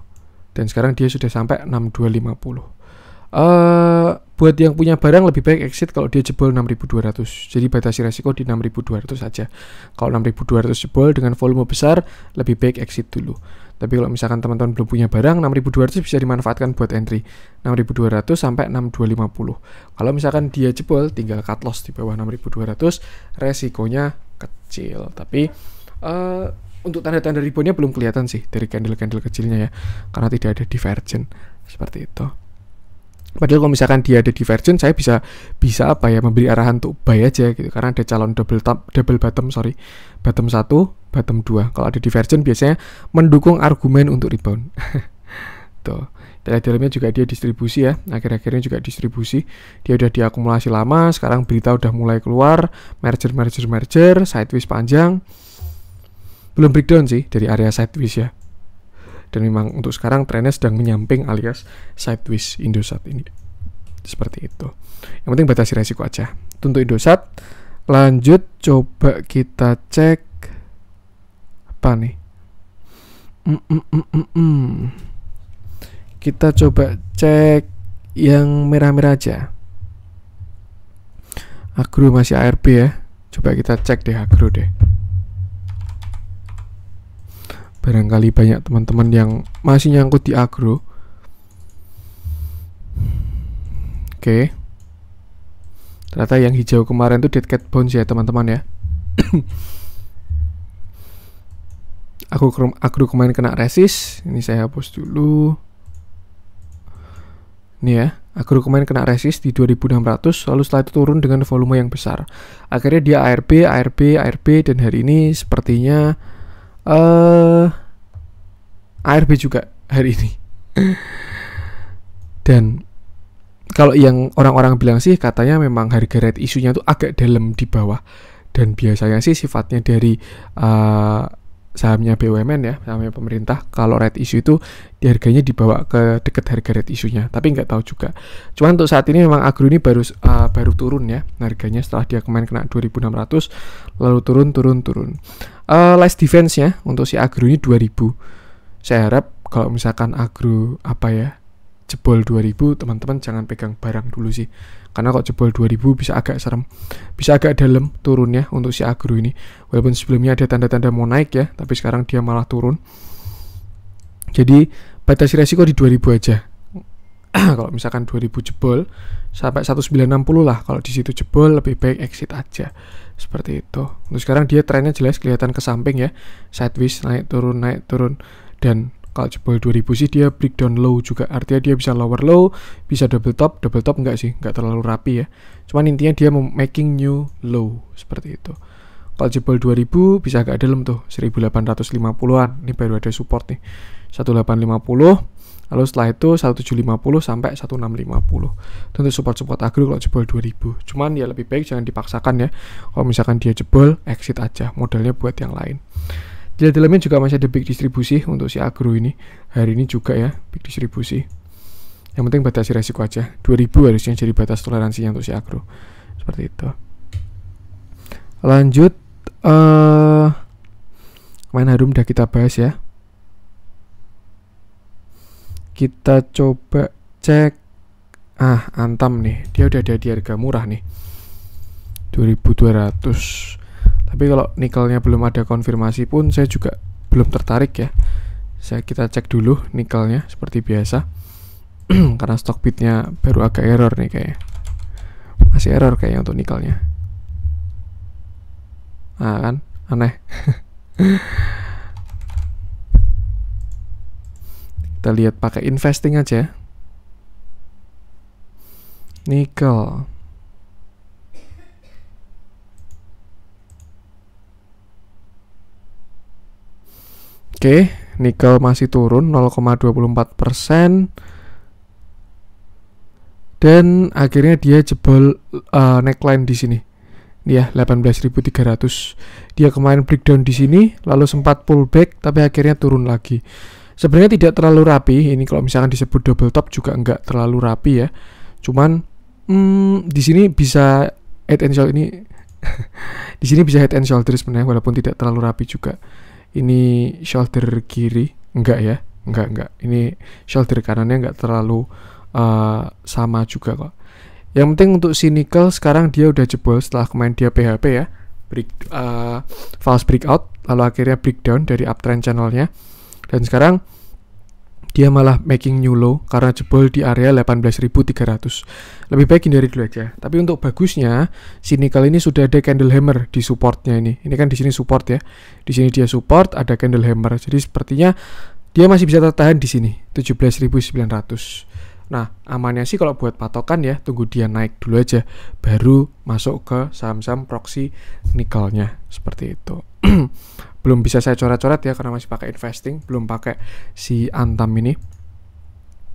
Dan sekarang dia sudah sampai 6250. Eh uh, buat yang punya barang lebih baik exit kalau dia jebol 6200 jadi batasi resiko di 6200 saja kalau 6200 jebol dengan volume besar lebih baik exit dulu tapi kalau misalkan teman-teman belum punya barang 6200 bisa dimanfaatkan buat entry 6200 sampai 6250 kalau misalkan dia jebol tinggal cut loss di bawah 6200 resikonya kecil tapi uh, untuk tanda-tanda reboundnya belum kelihatan sih dari candle-candle kecilnya ya karena tidak ada divergent seperti itu Padahal kalau misalkan dia ada divergent, saya bisa bisa apa ya memberi arahan untuk buy aja gitu karena ada calon double top double bottom sorry bottom satu bottom dua kalau ada divergent biasanya mendukung argumen untuk rebound (laughs) tuh kita dalamnya juga dia distribusi ya akhir-akhirnya juga distribusi dia udah diakumulasi lama sekarang berita udah mulai keluar merger merger merger sideways panjang belum breakdown sih dari area sideways ya dan memang untuk sekarang trennya sedang menyamping alias sideways Indosat ini seperti itu yang penting batasi resiko aja untuk Indosat lanjut coba kita cek apa nih mm -mm -mm -mm. mm. kita coba cek yang merah-merah aja agro masih ARB ya coba kita cek deh agro deh barangkali banyak teman-teman yang masih nyangkut di agro oke okay. ternyata yang hijau kemarin itu dead cat bounce ya teman-teman ya (coughs) aku agro kemarin kena resist ini saya hapus dulu ini ya agro kemarin kena resist di 2600 lalu setelah itu turun dengan volume yang besar akhirnya dia ARB, ARB, ARB dan hari ini sepertinya uh, eh, ARB juga hari ini. Dan kalau yang orang-orang bilang sih katanya memang harga rate isunya itu agak dalam di bawah dan biasanya sih sifatnya dari uh, sahamnya BUMN ya, sahamnya pemerintah, kalau red issue itu di harganya dibawa ke dekat harga red isunya, tapi nggak tahu juga. Cuman untuk saat ini memang Agro ini baru uh, baru turun ya harganya setelah dia kemarin kena 2.600 lalu turun turun turun. Uh, less defense-nya untuk si Agro ini 2000. Saya harap kalau misalkan Agro apa ya jebol 2000 teman-teman jangan pegang barang dulu sih karena kok jebol 2000 bisa agak serem bisa agak dalam turunnya untuk si agro ini walaupun sebelumnya ada tanda-tanda mau naik ya tapi sekarang dia malah turun jadi batasi resiko di 2000 aja (clears throat) kalau misalkan 2000 jebol sampai 1960 lah kalau di situ jebol lebih baik exit aja seperti itu Untuk sekarang dia trennya jelas kelihatan ke samping ya sideways naik turun naik turun dan kalau jebol 2000 sih dia breakdown low juga artinya dia bisa lower low bisa double top double top enggak sih enggak terlalu rapi ya cuman intinya dia making new low seperti itu kalau jebol 2000 bisa agak dalam tuh 1850-an ini baru ada support nih 1850 Lalu setelah itu 1750 sampai 1650. Tentu support-support agro kalau jebol 2000. Cuman ya lebih baik jangan dipaksakan ya. Kalau misalkan dia jebol, exit aja modalnya buat yang lain. Jadi dalamnya juga masih ada big distribusi untuk si agro ini. Hari ini juga ya, big distribusi. Yang penting batasi resiko aja. 2000 harusnya jadi batas toleransinya untuk si agro. Seperti itu. Lanjut uh, main harum udah kita bahas ya. Kita coba cek ah Antam nih. Dia udah ada di harga murah nih. 2200 tapi kalau nikelnya belum ada konfirmasi pun saya juga belum tertarik ya saya kita cek dulu nikelnya seperti biasa (clears throat) karena stock bitnya baru agak error nih kayaknya masih error kayaknya untuk nikelnya nah kan aneh (laughs) kita lihat pakai investing aja ya. nikel Oke, nikel masih turun 0,24 persen. Dan akhirnya dia jebol uh, neckline di sini. Ya, 18.300. Dia kemarin breakdown di sini, lalu sempat pullback, tapi akhirnya turun lagi. Sebenarnya tidak terlalu rapi. Ini kalau misalkan disebut double top juga nggak terlalu rapi ya. Cuman hmm, di sini bisa head and shoulder ini (laughs) di sini bisa head and shoulder sebenarnya walaupun tidak terlalu rapi juga ini shoulder kiri enggak ya enggak enggak ini shoulder kanannya enggak terlalu uh, sama juga kok yang penting untuk si Nickel sekarang dia udah jebol setelah kemarin dia PHP ya break uh, eh, false breakout lalu akhirnya breakdown dari uptrend channelnya dan sekarang dia malah making new low karena jebol di area 18.300. Lebih baik hindari dulu aja. Tapi untuk bagusnya, sini kali ini sudah ada candle hammer di supportnya ini. Ini kan di sini support ya. Di sini dia support, ada candle hammer. Jadi sepertinya dia masih bisa tertahan di sini 17.900. Nah, amannya sih kalau buat patokan ya, tunggu dia naik dulu aja, baru masuk ke saham-saham proxy nikelnya seperti itu. (clears throat) belum bisa saya coret-coret ya karena masih pakai investing, belum pakai si Antam ini.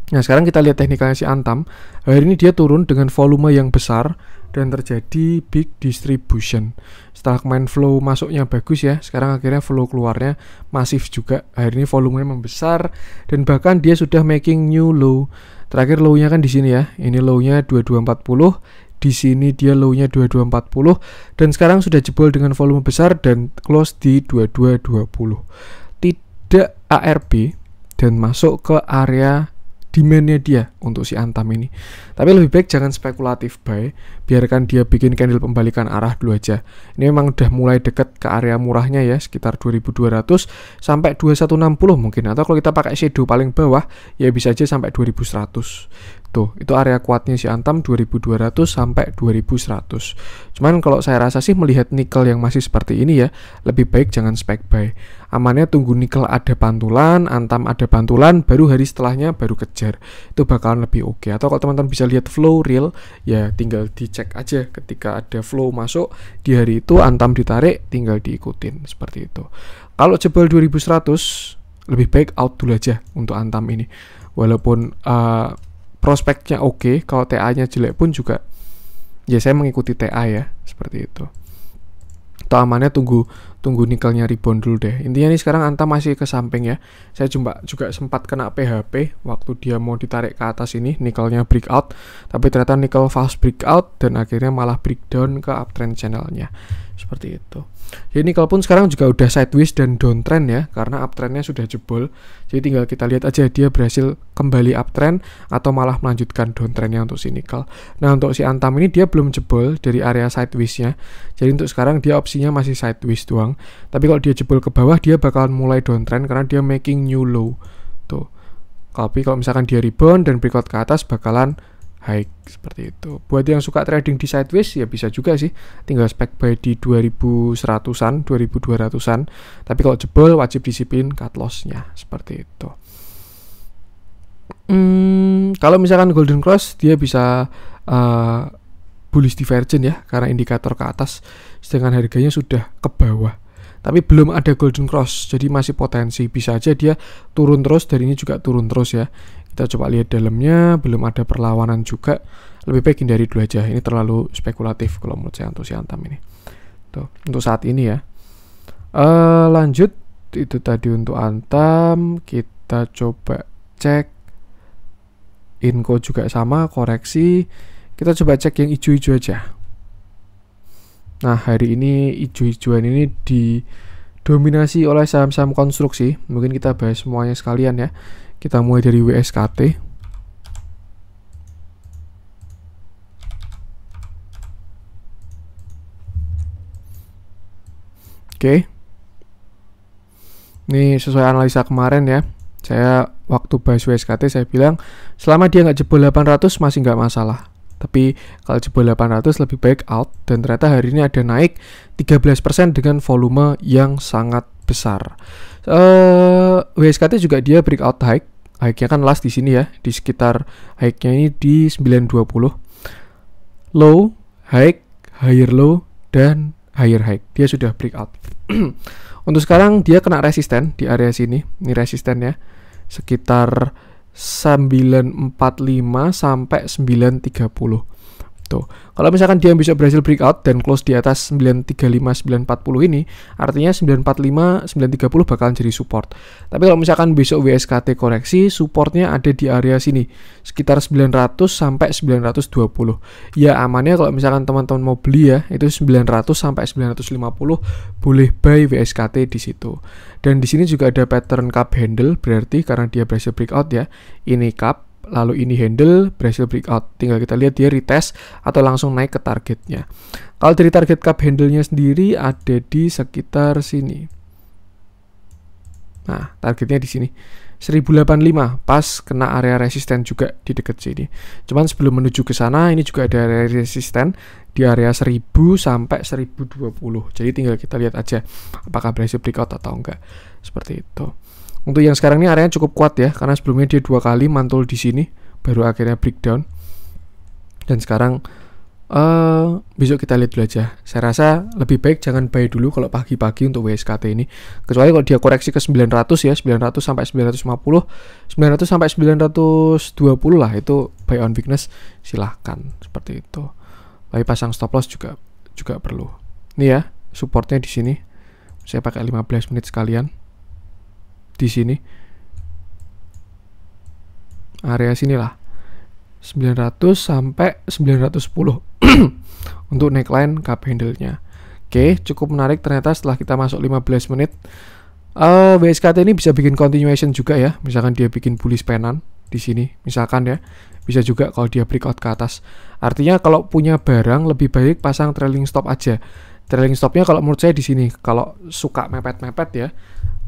Nah, sekarang kita lihat teknikalnya si Antam. Hari ini dia turun dengan volume yang besar dan terjadi big distribution. Setelah main flow masuknya bagus ya, sekarang akhirnya flow keluarnya masif juga. Hari ini volumenya membesar dan bahkan dia sudah making new low. Terakhir low-nya kan di sini ya. Ini low-nya 2240, di sini dia low-nya 2240 dan sekarang sudah jebol dengan volume besar dan close di 2220. Tidak ARB dan masuk ke area demandnya dia untuk si Antam ini. Tapi lebih baik jangan spekulatif buy, biarkan dia bikin candle pembalikan arah dulu aja. Ini memang udah mulai dekat ke area murahnya ya, sekitar 2200 sampai 2160 mungkin. Atau kalau kita pakai shadow paling bawah, ya bisa aja sampai 2100. Tuh, itu area kuatnya si Antam 2200 sampai 2100. Cuman kalau saya rasa sih melihat nikel yang masih seperti ini ya, lebih baik jangan spek buy. Amannya tunggu nikel ada pantulan, Antam ada pantulan, baru hari setelahnya baru kejar. Itu bakalan lebih oke. Okay. Atau kalau teman-teman bisa lihat flow real, ya tinggal dicek aja ketika ada flow masuk di hari itu Antam ditarik, tinggal diikutin seperti itu. Kalau jebol 2100 lebih baik out dulu aja untuk Antam ini. Walaupun uh, prospeknya oke, okay, kalau TA-nya jelek pun juga ya saya mengikuti TA ya, seperti itu. Atau amannya tunggu tunggu nikelnya rebound dulu deh. Intinya nih sekarang Anta masih ke samping ya. Saya juga juga sempat kena PHP waktu dia mau ditarik ke atas ini nikelnya breakout, tapi ternyata nikel fast breakout dan akhirnya malah breakdown ke uptrend channelnya seperti itu. Jadi kalaupun pun sekarang juga udah sideways dan downtrend ya, karena uptrendnya sudah jebol. Jadi tinggal kita lihat aja dia berhasil kembali uptrend atau malah melanjutkan downtrendnya untuk si nikel. Nah untuk si antam ini dia belum jebol dari area sidewaysnya. Jadi untuk sekarang dia opsinya masih sideways doang. Tapi kalau dia jebol ke bawah dia bakalan mulai downtrend karena dia making new low. Tuh. Tapi kalau misalkan dia rebound dan breakout ke atas bakalan high seperti itu. Buat yang suka trading di sideways ya bisa juga sih. Tinggal spek buy di 2100-an, 2200-an. Tapi kalau jebol wajib disiplin cut loss-nya seperti itu. Hmm, kalau misalkan golden cross dia bisa uh, bullish divergent ya karena indikator ke atas sedangkan harganya sudah ke bawah. Tapi belum ada golden cross, jadi masih potensi bisa aja dia turun terus dari ini juga turun terus ya. Kita coba lihat dalamnya, belum ada perlawanan juga. Lebih baik hindari dulu aja. Ini terlalu spekulatif kalau menurut saya untuk si Antam ini. Tuh, untuk saat ini ya. Uh, lanjut itu tadi untuk Antam, kita coba cek inko juga sama koreksi. Kita coba cek yang hijau-hijau aja. Nah, hari ini hijau-hijauan ini didominasi oleh saham-saham konstruksi. Mungkin kita bahas semuanya sekalian ya. Kita mulai dari WSKT. Oke. Ini sesuai analisa kemarin ya. Saya waktu bahas WSKT saya bilang selama dia nggak jebol 800 masih nggak masalah. Tapi kalau jebol 800 lebih baik out dan ternyata hari ini ada naik 13% dengan volume yang sangat besar. Uh, eh, WSKT juga dia breakout high high-nya kan last di sini ya, di sekitar high-nya ini di 920. Low, high, higher low, dan higher high. Dia sudah breakout. (clears throat) Untuk sekarang dia kena resisten di area sini. Ini resistennya sekitar 945 sampai 930. Tuh. Kalau misalkan dia bisa berhasil breakout dan close di atas 935 940 ini, artinya 945 930 bakalan jadi support. Tapi kalau misalkan besok WSKT koreksi, supportnya ada di area sini, sekitar 900 sampai 920. Ya amannya kalau misalkan teman-teman mau beli ya, itu 900 sampai 950 boleh buy WSKT di situ. Dan di sini juga ada pattern cup handle berarti karena dia berhasil breakout ya. Ini cup lalu ini handle berhasil breakout tinggal kita lihat dia retest atau langsung naik ke targetnya kalau dari target cup handle-nya sendiri ada di sekitar sini nah targetnya di sini 1085 pas kena area resisten juga di dekat sini. Cuman sebelum menuju ke sana ini juga ada area resisten di area 1000 sampai 1020. Jadi tinggal kita lihat aja apakah berhasil breakout atau enggak. Seperti itu. Untuk yang sekarang ini areanya cukup kuat ya, karena sebelumnya dia dua kali mantul di sini, baru akhirnya breakdown. Dan sekarang uh, besok kita lihat dulu aja. Saya rasa lebih baik jangan buy dulu kalau pagi-pagi untuk WSKT ini. Kecuali kalau dia koreksi ke 900 ya, 900 sampai 950, 900 sampai 920 lah itu buy on weakness silahkan seperti itu. Tapi pasang stop loss juga juga perlu. Ini ya supportnya di sini. Saya pakai 15 menit sekalian di sini area sinilah 900 sampai 910 (clears throat) untuk neckline cup handle-nya. Oke, cukup menarik ternyata setelah kita masuk 15 menit. Uh, eh, BSKT ini bisa bikin continuation juga ya. Misalkan dia bikin bullish penan di sini, misalkan ya. Bisa juga kalau dia breakout ke atas. Artinya kalau punya barang lebih baik pasang trailing stop aja. Trailing stopnya kalau menurut saya di sini. Kalau suka mepet-mepet ya,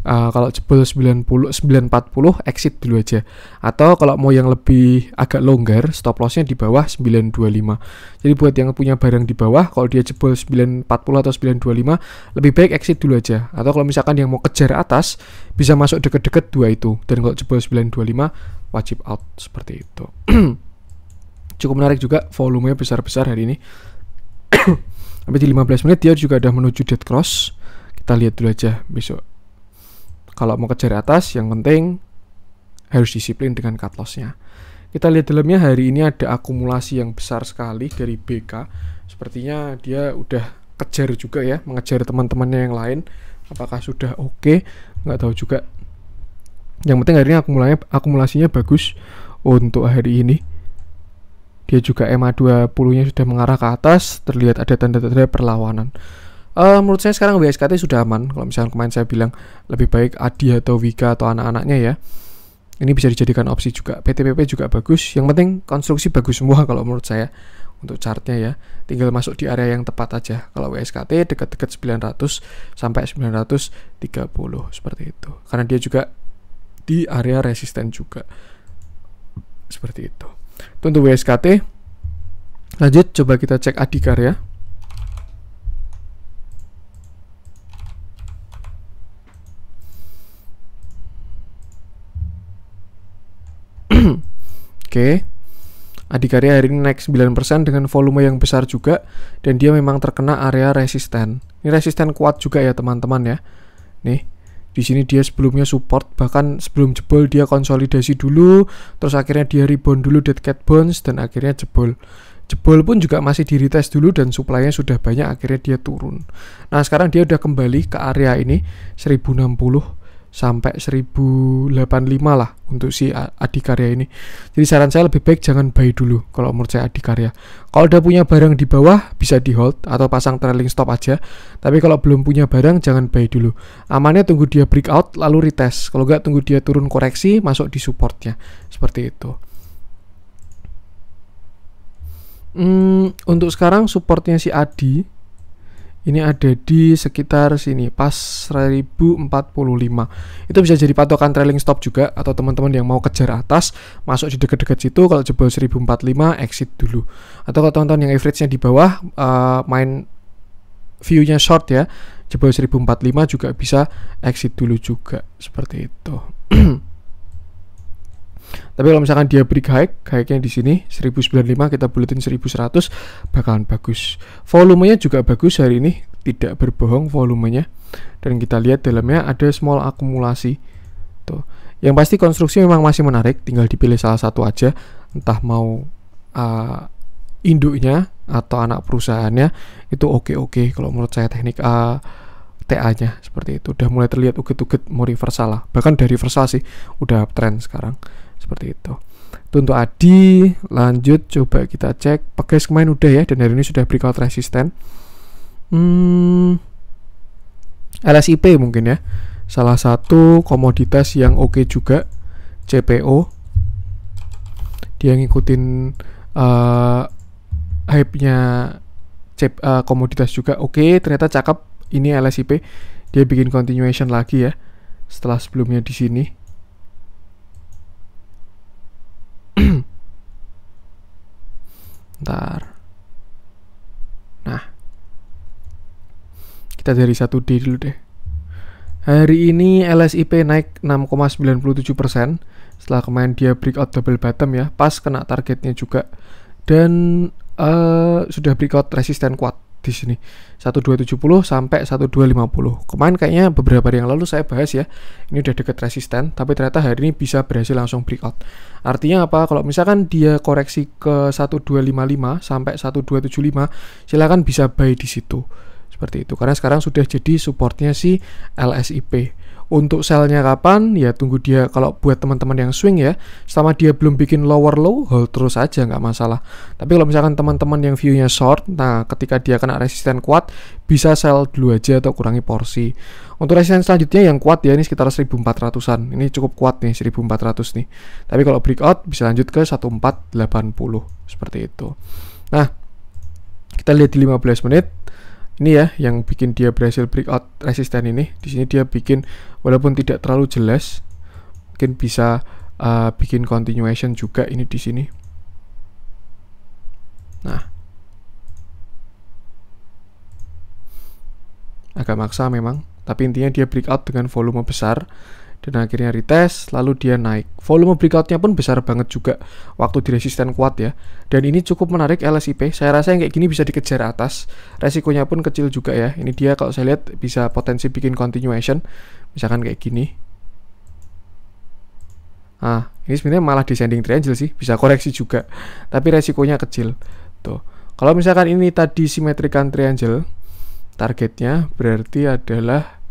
Eh, kalau jebol 90 940 exit dulu aja atau kalau mau yang lebih agak longgar stop lossnya di bawah 925 jadi buat yang punya barang di bawah kalau dia jebol 940 atau 925 lebih baik exit dulu aja atau kalau misalkan yang mau kejar atas bisa masuk deket-deket dua itu dan kalau jebol 925 wajib out seperti itu (clears throat) cukup menarik juga volumenya besar-besar hari ini (clears throat) sampai di 15 menit dia juga udah menuju dead cross kita lihat dulu aja besok kalau mau kejar atas, yang penting harus disiplin dengan cut loss Kita lihat dalamnya hari ini ada akumulasi yang besar sekali dari BK. Sepertinya dia udah kejar juga ya, mengejar teman-temannya yang lain. Apakah sudah oke? Okay? Nggak tahu juga. Yang penting hari ini akumulasinya, akumulasinya bagus untuk hari ini. Dia juga MA20-nya sudah mengarah ke atas, terlihat ada tanda-tanda perlawanan. Uh, menurut saya sekarang WSKT sudah aman. Kalau misalnya kemarin saya bilang lebih baik Adi atau Wika atau anak-anaknya ya. Ini bisa dijadikan opsi juga. PTPP juga bagus. Yang penting konstruksi bagus semua (laughs) kalau menurut saya untuk chartnya ya. Tinggal masuk di area yang tepat aja. Kalau WSKT dekat-dekat 900 sampai 930 seperti itu. Karena dia juga di area resisten juga. Seperti itu. Itu untuk WSKT. Lanjut coba kita cek Adikarya. Oke. Adikarya hari ini naik 9% dengan volume yang besar juga dan dia memang terkena area resisten. Ini resisten kuat juga ya teman-teman ya. Nih, di sini dia sebelumnya support bahkan sebelum jebol dia konsolidasi dulu, terus akhirnya dia rebound dulu dead cat bounce dan akhirnya jebol. Jebol pun juga masih di retest dulu dan supply-nya sudah banyak akhirnya dia turun. Nah, sekarang dia udah kembali ke area ini 1060 sampai 1085 lah untuk si Adikarya ini. Jadi saran saya lebih baik jangan buy dulu kalau menurut saya Adikarya. Kalau udah punya barang di bawah bisa di hold atau pasang trailing stop aja. Tapi kalau belum punya barang jangan buy dulu. Amannya tunggu dia breakout lalu retest. Kalau nggak tunggu dia turun koreksi masuk di supportnya. Seperti itu. Hmm, untuk sekarang supportnya si Adi ini ada di sekitar sini pas 1045 itu bisa jadi patokan trailing stop juga atau teman-teman yang mau kejar atas masuk di dekat-dekat situ kalau jebol 1045 exit dulu atau kalau teman-teman yang average-nya di bawah uh, main view-nya short ya jebol 1045 juga bisa exit dulu juga seperti itu (clears throat) Tapi kalau misalkan dia break high, kayaknya di sini 1095 kita buletin 1100 bakalan bagus. Volumenya juga bagus hari ini, tidak berbohong volumenya. Dan kita lihat dalamnya ada small akumulasi. Tuh. Yang pasti konstruksi memang masih menarik, tinggal dipilih salah satu aja, entah mau uh, induknya atau anak perusahaannya itu oke-oke kalau menurut saya teknik A eh, TA-nya seperti itu. Udah mulai terlihat uget-uget mau reversal lah. Bahkan dari reversal sih udah uptrend sekarang seperti itu itu untuk Adi lanjut coba kita cek pegas kemarin udah ya dan hari ini sudah breakout resisten hmm, LSIP mungkin ya salah satu komoditas yang oke okay juga CPO dia ngikutin uh, hype-nya uh, komoditas juga oke okay, ternyata cakep ini LSIP dia bikin continuation lagi ya setelah sebelumnya di sini ntar, Nah. Kita dari satu d dulu deh. Hari ini LSIP naik 6,97% setelah kemarin dia breakout double bottom ya, pas kena targetnya juga. Dan uh, sudah breakout resisten kuat di sini 1270 sampai 1250 kemarin kayaknya beberapa hari yang lalu saya bahas ya ini udah deket resisten tapi ternyata hari ini bisa berhasil langsung breakout artinya apa kalau misalkan dia koreksi ke 1255 sampai 1275 silahkan bisa buy di situ seperti itu karena sekarang sudah jadi supportnya si LSIP untuk selnya kapan? Ya tunggu dia kalau buat teman-teman yang swing ya. Selama dia belum bikin lower low, hold terus aja nggak masalah. Tapi kalau misalkan teman-teman yang viewnya short, nah ketika dia kena resisten kuat, bisa sell dulu aja atau kurangi porsi. Untuk resisten selanjutnya yang kuat ya ini sekitar 1400-an. Ini cukup kuat nih 1400 nih. Tapi kalau breakout bisa lanjut ke 1480 seperti itu. Nah, kita lihat di 15 menit ini ya yang bikin dia berhasil breakout resisten ini di sini dia bikin walaupun tidak terlalu jelas mungkin bisa uh, bikin continuation juga ini di sini nah agak maksa memang tapi intinya dia breakout dengan volume besar dan akhirnya retest lalu dia naik volume breakoutnya pun besar banget juga waktu di resisten kuat ya dan ini cukup menarik LSIP saya rasa yang kayak gini bisa dikejar atas resikonya pun kecil juga ya ini dia kalau saya lihat bisa potensi bikin continuation misalkan kayak gini ah ini sebenarnya malah descending triangle sih bisa koreksi juga tapi resikonya kecil tuh kalau misalkan ini tadi simetrikan triangle targetnya berarti adalah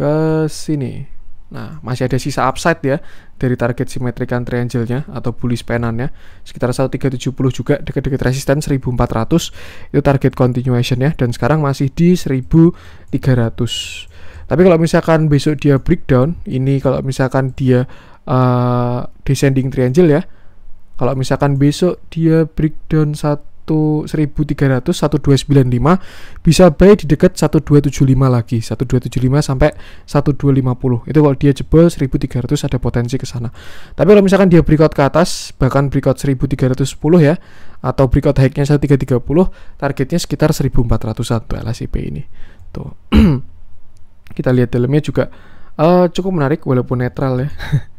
ke sini. Nah, masih ada sisa upside ya dari target simetrikan triangle-nya atau bullish nya sekitar 1370 juga dekat-dekat resisten 1400 itu target continuation ya dan sekarang masih di 1300. Tapi kalau misalkan besok dia breakdown, ini kalau misalkan dia uh, descending triangle ya. Kalau misalkan besok dia breakdown satu 1300 1295 bisa buy di dekat 1275 lagi 1275 sampai 1250 itu kalau dia jebol 1300 ada potensi ke sana tapi kalau misalkan dia breakout ke atas bahkan breakout 1310 ya atau breakout high-nya 1330 targetnya sekitar 1400an tuh ini tuh (clears throat) kita lihat dalamnya juga uh, cukup menarik walaupun netral ya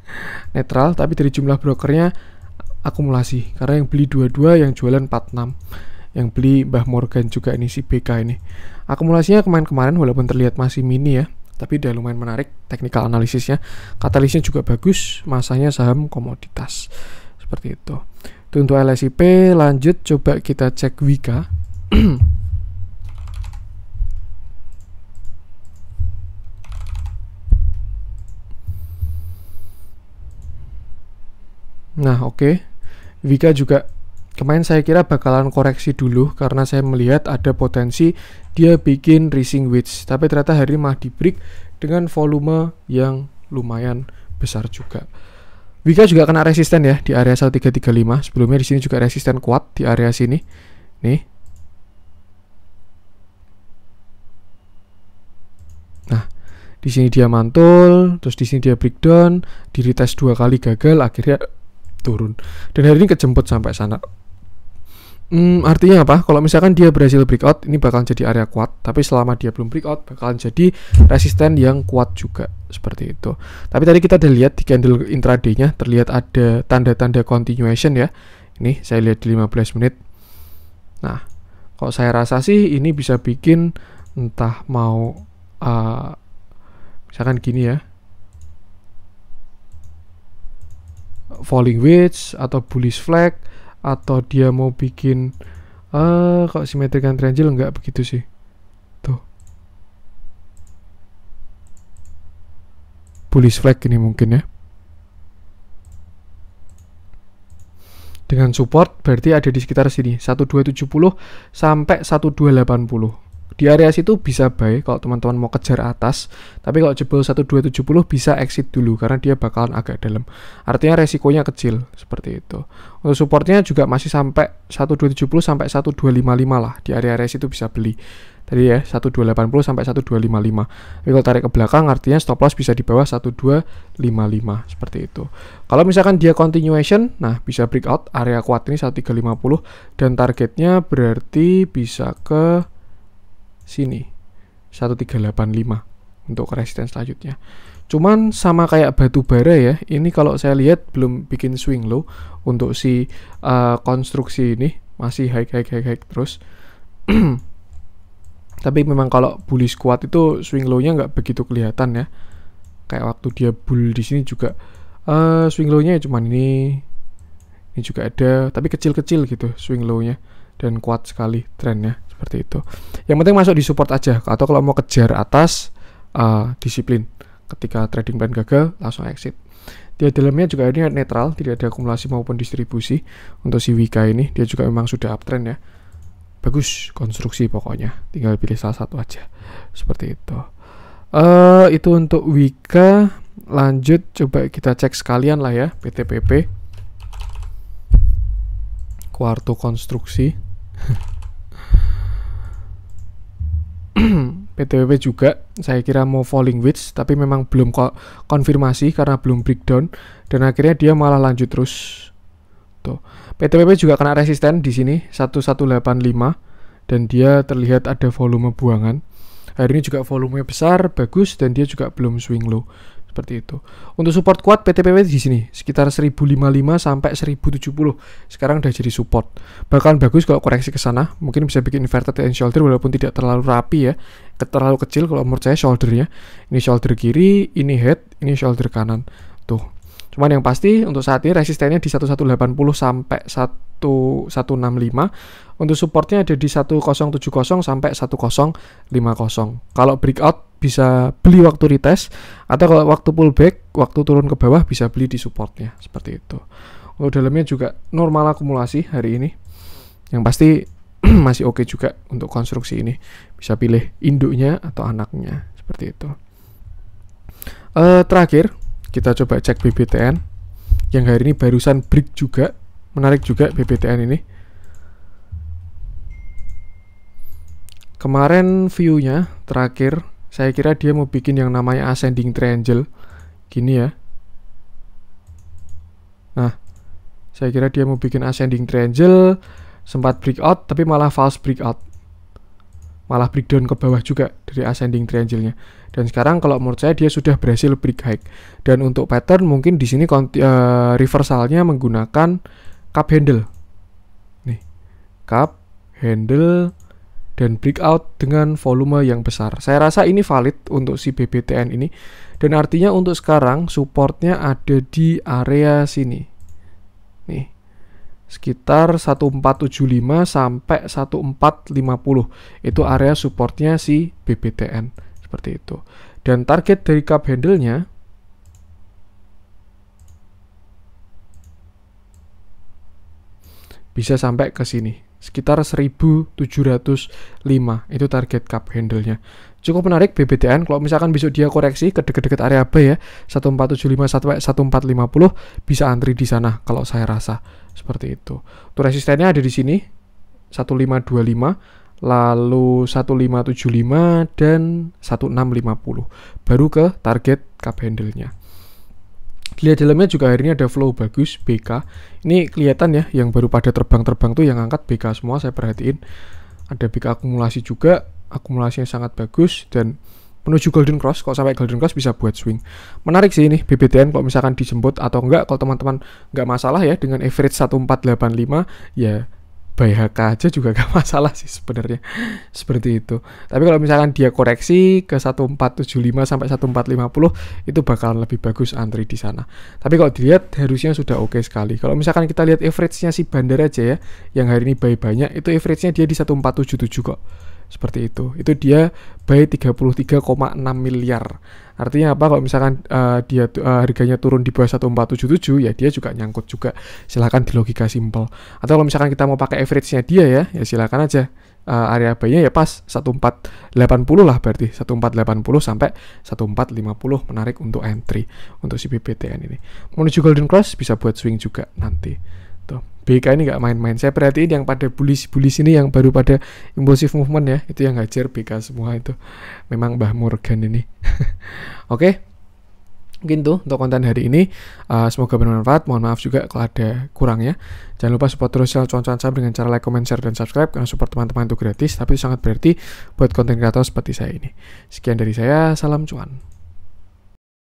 (laughs) netral tapi dari jumlah brokernya akumulasi karena yang beli 22 yang jualan 46 yang beli Mbah Morgan juga ini si BK ini akumulasinya kemarin-kemarin walaupun terlihat masih mini ya tapi udah lumayan menarik teknikal analisisnya katalisnya juga bagus masanya saham komoditas seperti itu itu untuk LSIP lanjut coba kita cek Wika (clears throat) nah oke okay. Wika juga kemarin saya kira bakalan koreksi dulu karena saya melihat ada potensi dia bikin racing wedge tapi ternyata hari mah di break dengan volume yang lumayan besar juga. Wika juga kena resisten ya di area 1335. Sebelumnya di sini juga resisten kuat di area sini. Nih. Nah, di sini dia mantul, terus di sini dia breakdown, diri tes dua kali gagal, akhirnya turun dan hari ini kejemput sampai sana hmm, artinya apa kalau misalkan dia berhasil breakout ini bakal jadi area kuat tapi selama dia belum breakout bakalan jadi resisten yang kuat juga seperti itu tapi tadi kita udah lihat di candle intraday-nya terlihat ada tanda-tanda continuation ya ini saya lihat di 15 menit nah kalau saya rasa sih ini bisa bikin entah mau uh, misalkan gini ya falling wedge atau bullish flag atau dia mau bikin eh uh, kok simetrikan triangle nggak begitu sih tuh bullish flag ini mungkin ya dengan support berarti ada di sekitar sini 1270 sampai 1280 di area situ bisa baik kalau teman-teman mau kejar atas, tapi kalau jebol 1270 bisa exit dulu karena dia bakalan agak dalam. Artinya resikonya kecil seperti itu. Untuk supportnya juga masih sampai 1270 sampai 1255 lah di area-area situ bisa beli. Tadi ya 1280 sampai 1255. Tapi kalau tarik ke belakang artinya stop loss bisa di bawah 1255 seperti itu. Kalau misalkan dia continuation, nah bisa breakout area kuat ini 1350 dan targetnya berarti bisa ke sini 1385 untuk resisten selanjutnya cuman sama kayak batu bara ya ini kalau saya lihat belum bikin swing low untuk si uh, konstruksi ini masih high high high high terus (clears throat) tapi memang kalau bullish kuat itu swing low-nya nggak begitu kelihatan ya kayak waktu dia bull di sini juga uh, swing low-nya ya cuman ini ini juga ada tapi kecil-kecil gitu swing low-nya dan kuat sekali trennya seperti itu yang penting masuk di support aja atau kalau mau kejar atas uh, disiplin ketika trading plan gagal langsung exit Dia dalamnya juga ini netral tidak ada akumulasi maupun distribusi untuk si Wika ini dia juga memang sudah uptrend ya bagus konstruksi pokoknya tinggal pilih salah satu aja seperti itu uh, itu untuk Wika lanjut coba kita cek sekalian lah ya PTPP kuarto konstruksi (laughs) PTWP (clears throat) juga saya kira mau falling wedge tapi memang belum kok konfirmasi karena belum breakdown dan akhirnya dia malah lanjut terus tuh PTWP juga kena resisten di sini 1185 dan dia terlihat ada volume buangan hari ini juga volumenya besar bagus dan dia juga belum swing low seperti itu. Untuk support kuat PTPW di sini sekitar 1055 sampai 1070. Sekarang udah jadi support. Bahkan bagus kalau koreksi ke sana, mungkin bisa bikin inverted and shoulder walaupun tidak terlalu rapi ya. Terlalu kecil kalau menurut saya shouldernya. Ini shoulder kiri, ini head, ini shoulder kanan. Tuh. Cuman yang pasti untuk saat ini resistennya di 1180 sampai 1165. Untuk supportnya ada di 1070 sampai 1050. Kalau breakout bisa beli waktu retest atau kalau waktu pullback waktu turun ke bawah bisa beli di supportnya seperti itu kalau dalamnya juga normal akumulasi hari ini yang pasti (clears throat) masih oke okay juga untuk konstruksi ini bisa pilih induknya atau anaknya seperti itu e, terakhir kita coba cek BBTN yang hari ini barusan break juga menarik juga BBTN ini kemarin view-nya terakhir saya kira dia mau bikin yang namanya ascending triangle. Gini ya. Nah, saya kira dia mau bikin ascending triangle, sempat breakout tapi malah false breakout. Malah breakdown ke bawah juga dari ascending triangle-nya. Dan sekarang kalau menurut saya dia sudah berhasil break high. Dan untuk pattern mungkin di sini uh, reversalnya menggunakan cup handle. Nih, cup handle dan breakout dengan volume yang besar. Saya rasa ini valid untuk si BBTN ini dan artinya untuk sekarang supportnya ada di area sini. Nih. Sekitar 1475 sampai 1450. Itu area supportnya si BBTN seperti itu. Dan target dari cup handle-nya bisa sampai ke sini sekitar 1705 itu target cup handle-nya cukup menarik BBTN kalau misalkan besok dia koreksi ke deket-deket area B ya 1475 sampai 1450 bisa antri di sana kalau saya rasa seperti itu untuk resistennya ada di sini 1525 lalu 1575 dan 1650 baru ke target cup handle-nya lihat dalamnya juga akhirnya ada flow bagus, BK. Ini kelihatan ya, yang baru pada terbang-terbang tuh yang angkat BK semua, saya perhatiin. Ada BK akumulasi juga, akumulasinya sangat bagus, dan menuju Golden Cross, kalau sampai Golden Cross bisa buat swing. Menarik sih ini BBTN kalau misalkan dijemput atau enggak, kalau teman-teman enggak masalah ya dengan average 1485 ya BHK aja juga gak (laughs) masalah sih sebenarnya seperti itu. Tapi kalau misalkan dia koreksi ke 1475 sampai 1450 itu bakalan lebih bagus antri di sana. Tapi kalau dilihat harusnya sudah oke okay sekali. Kalau misalkan kita lihat average-nya si bandar aja ya, yang hari ini buy banyak itu average-nya dia di 1477 kok seperti itu itu dia by 33,6 miliar artinya apa kalau misalkan uh, dia uh, harganya turun di bawah 1477 ya dia juga nyangkut juga silahkan di logika simple atau kalau misalkan kita mau pakai average-nya dia ya ya silahkan aja uh, area buy ya pas 1480 lah berarti 1480 sampai 1450 menarik untuk entry untuk si BPTN ini menuju golden cross bisa buat swing juga nanti BK ini nggak main-main. Saya perhatiin yang pada bulis-bulis ini yang baru pada impulsive movement ya, itu yang ngajar BK semua itu. Memang Mbah Morgan ini. (laughs) Oke. Okay? Mungkin tuh untuk konten hari ini. Uh, semoga bermanfaat. Mohon maaf juga kalau ada kurangnya. Jangan lupa support terus channel Cuan-Cuan saya dengan cara like, comment, share, dan subscribe. Karena support teman-teman itu gratis, tapi itu sangat berarti buat konten kreator seperti saya ini. Sekian dari saya. Salam cuan.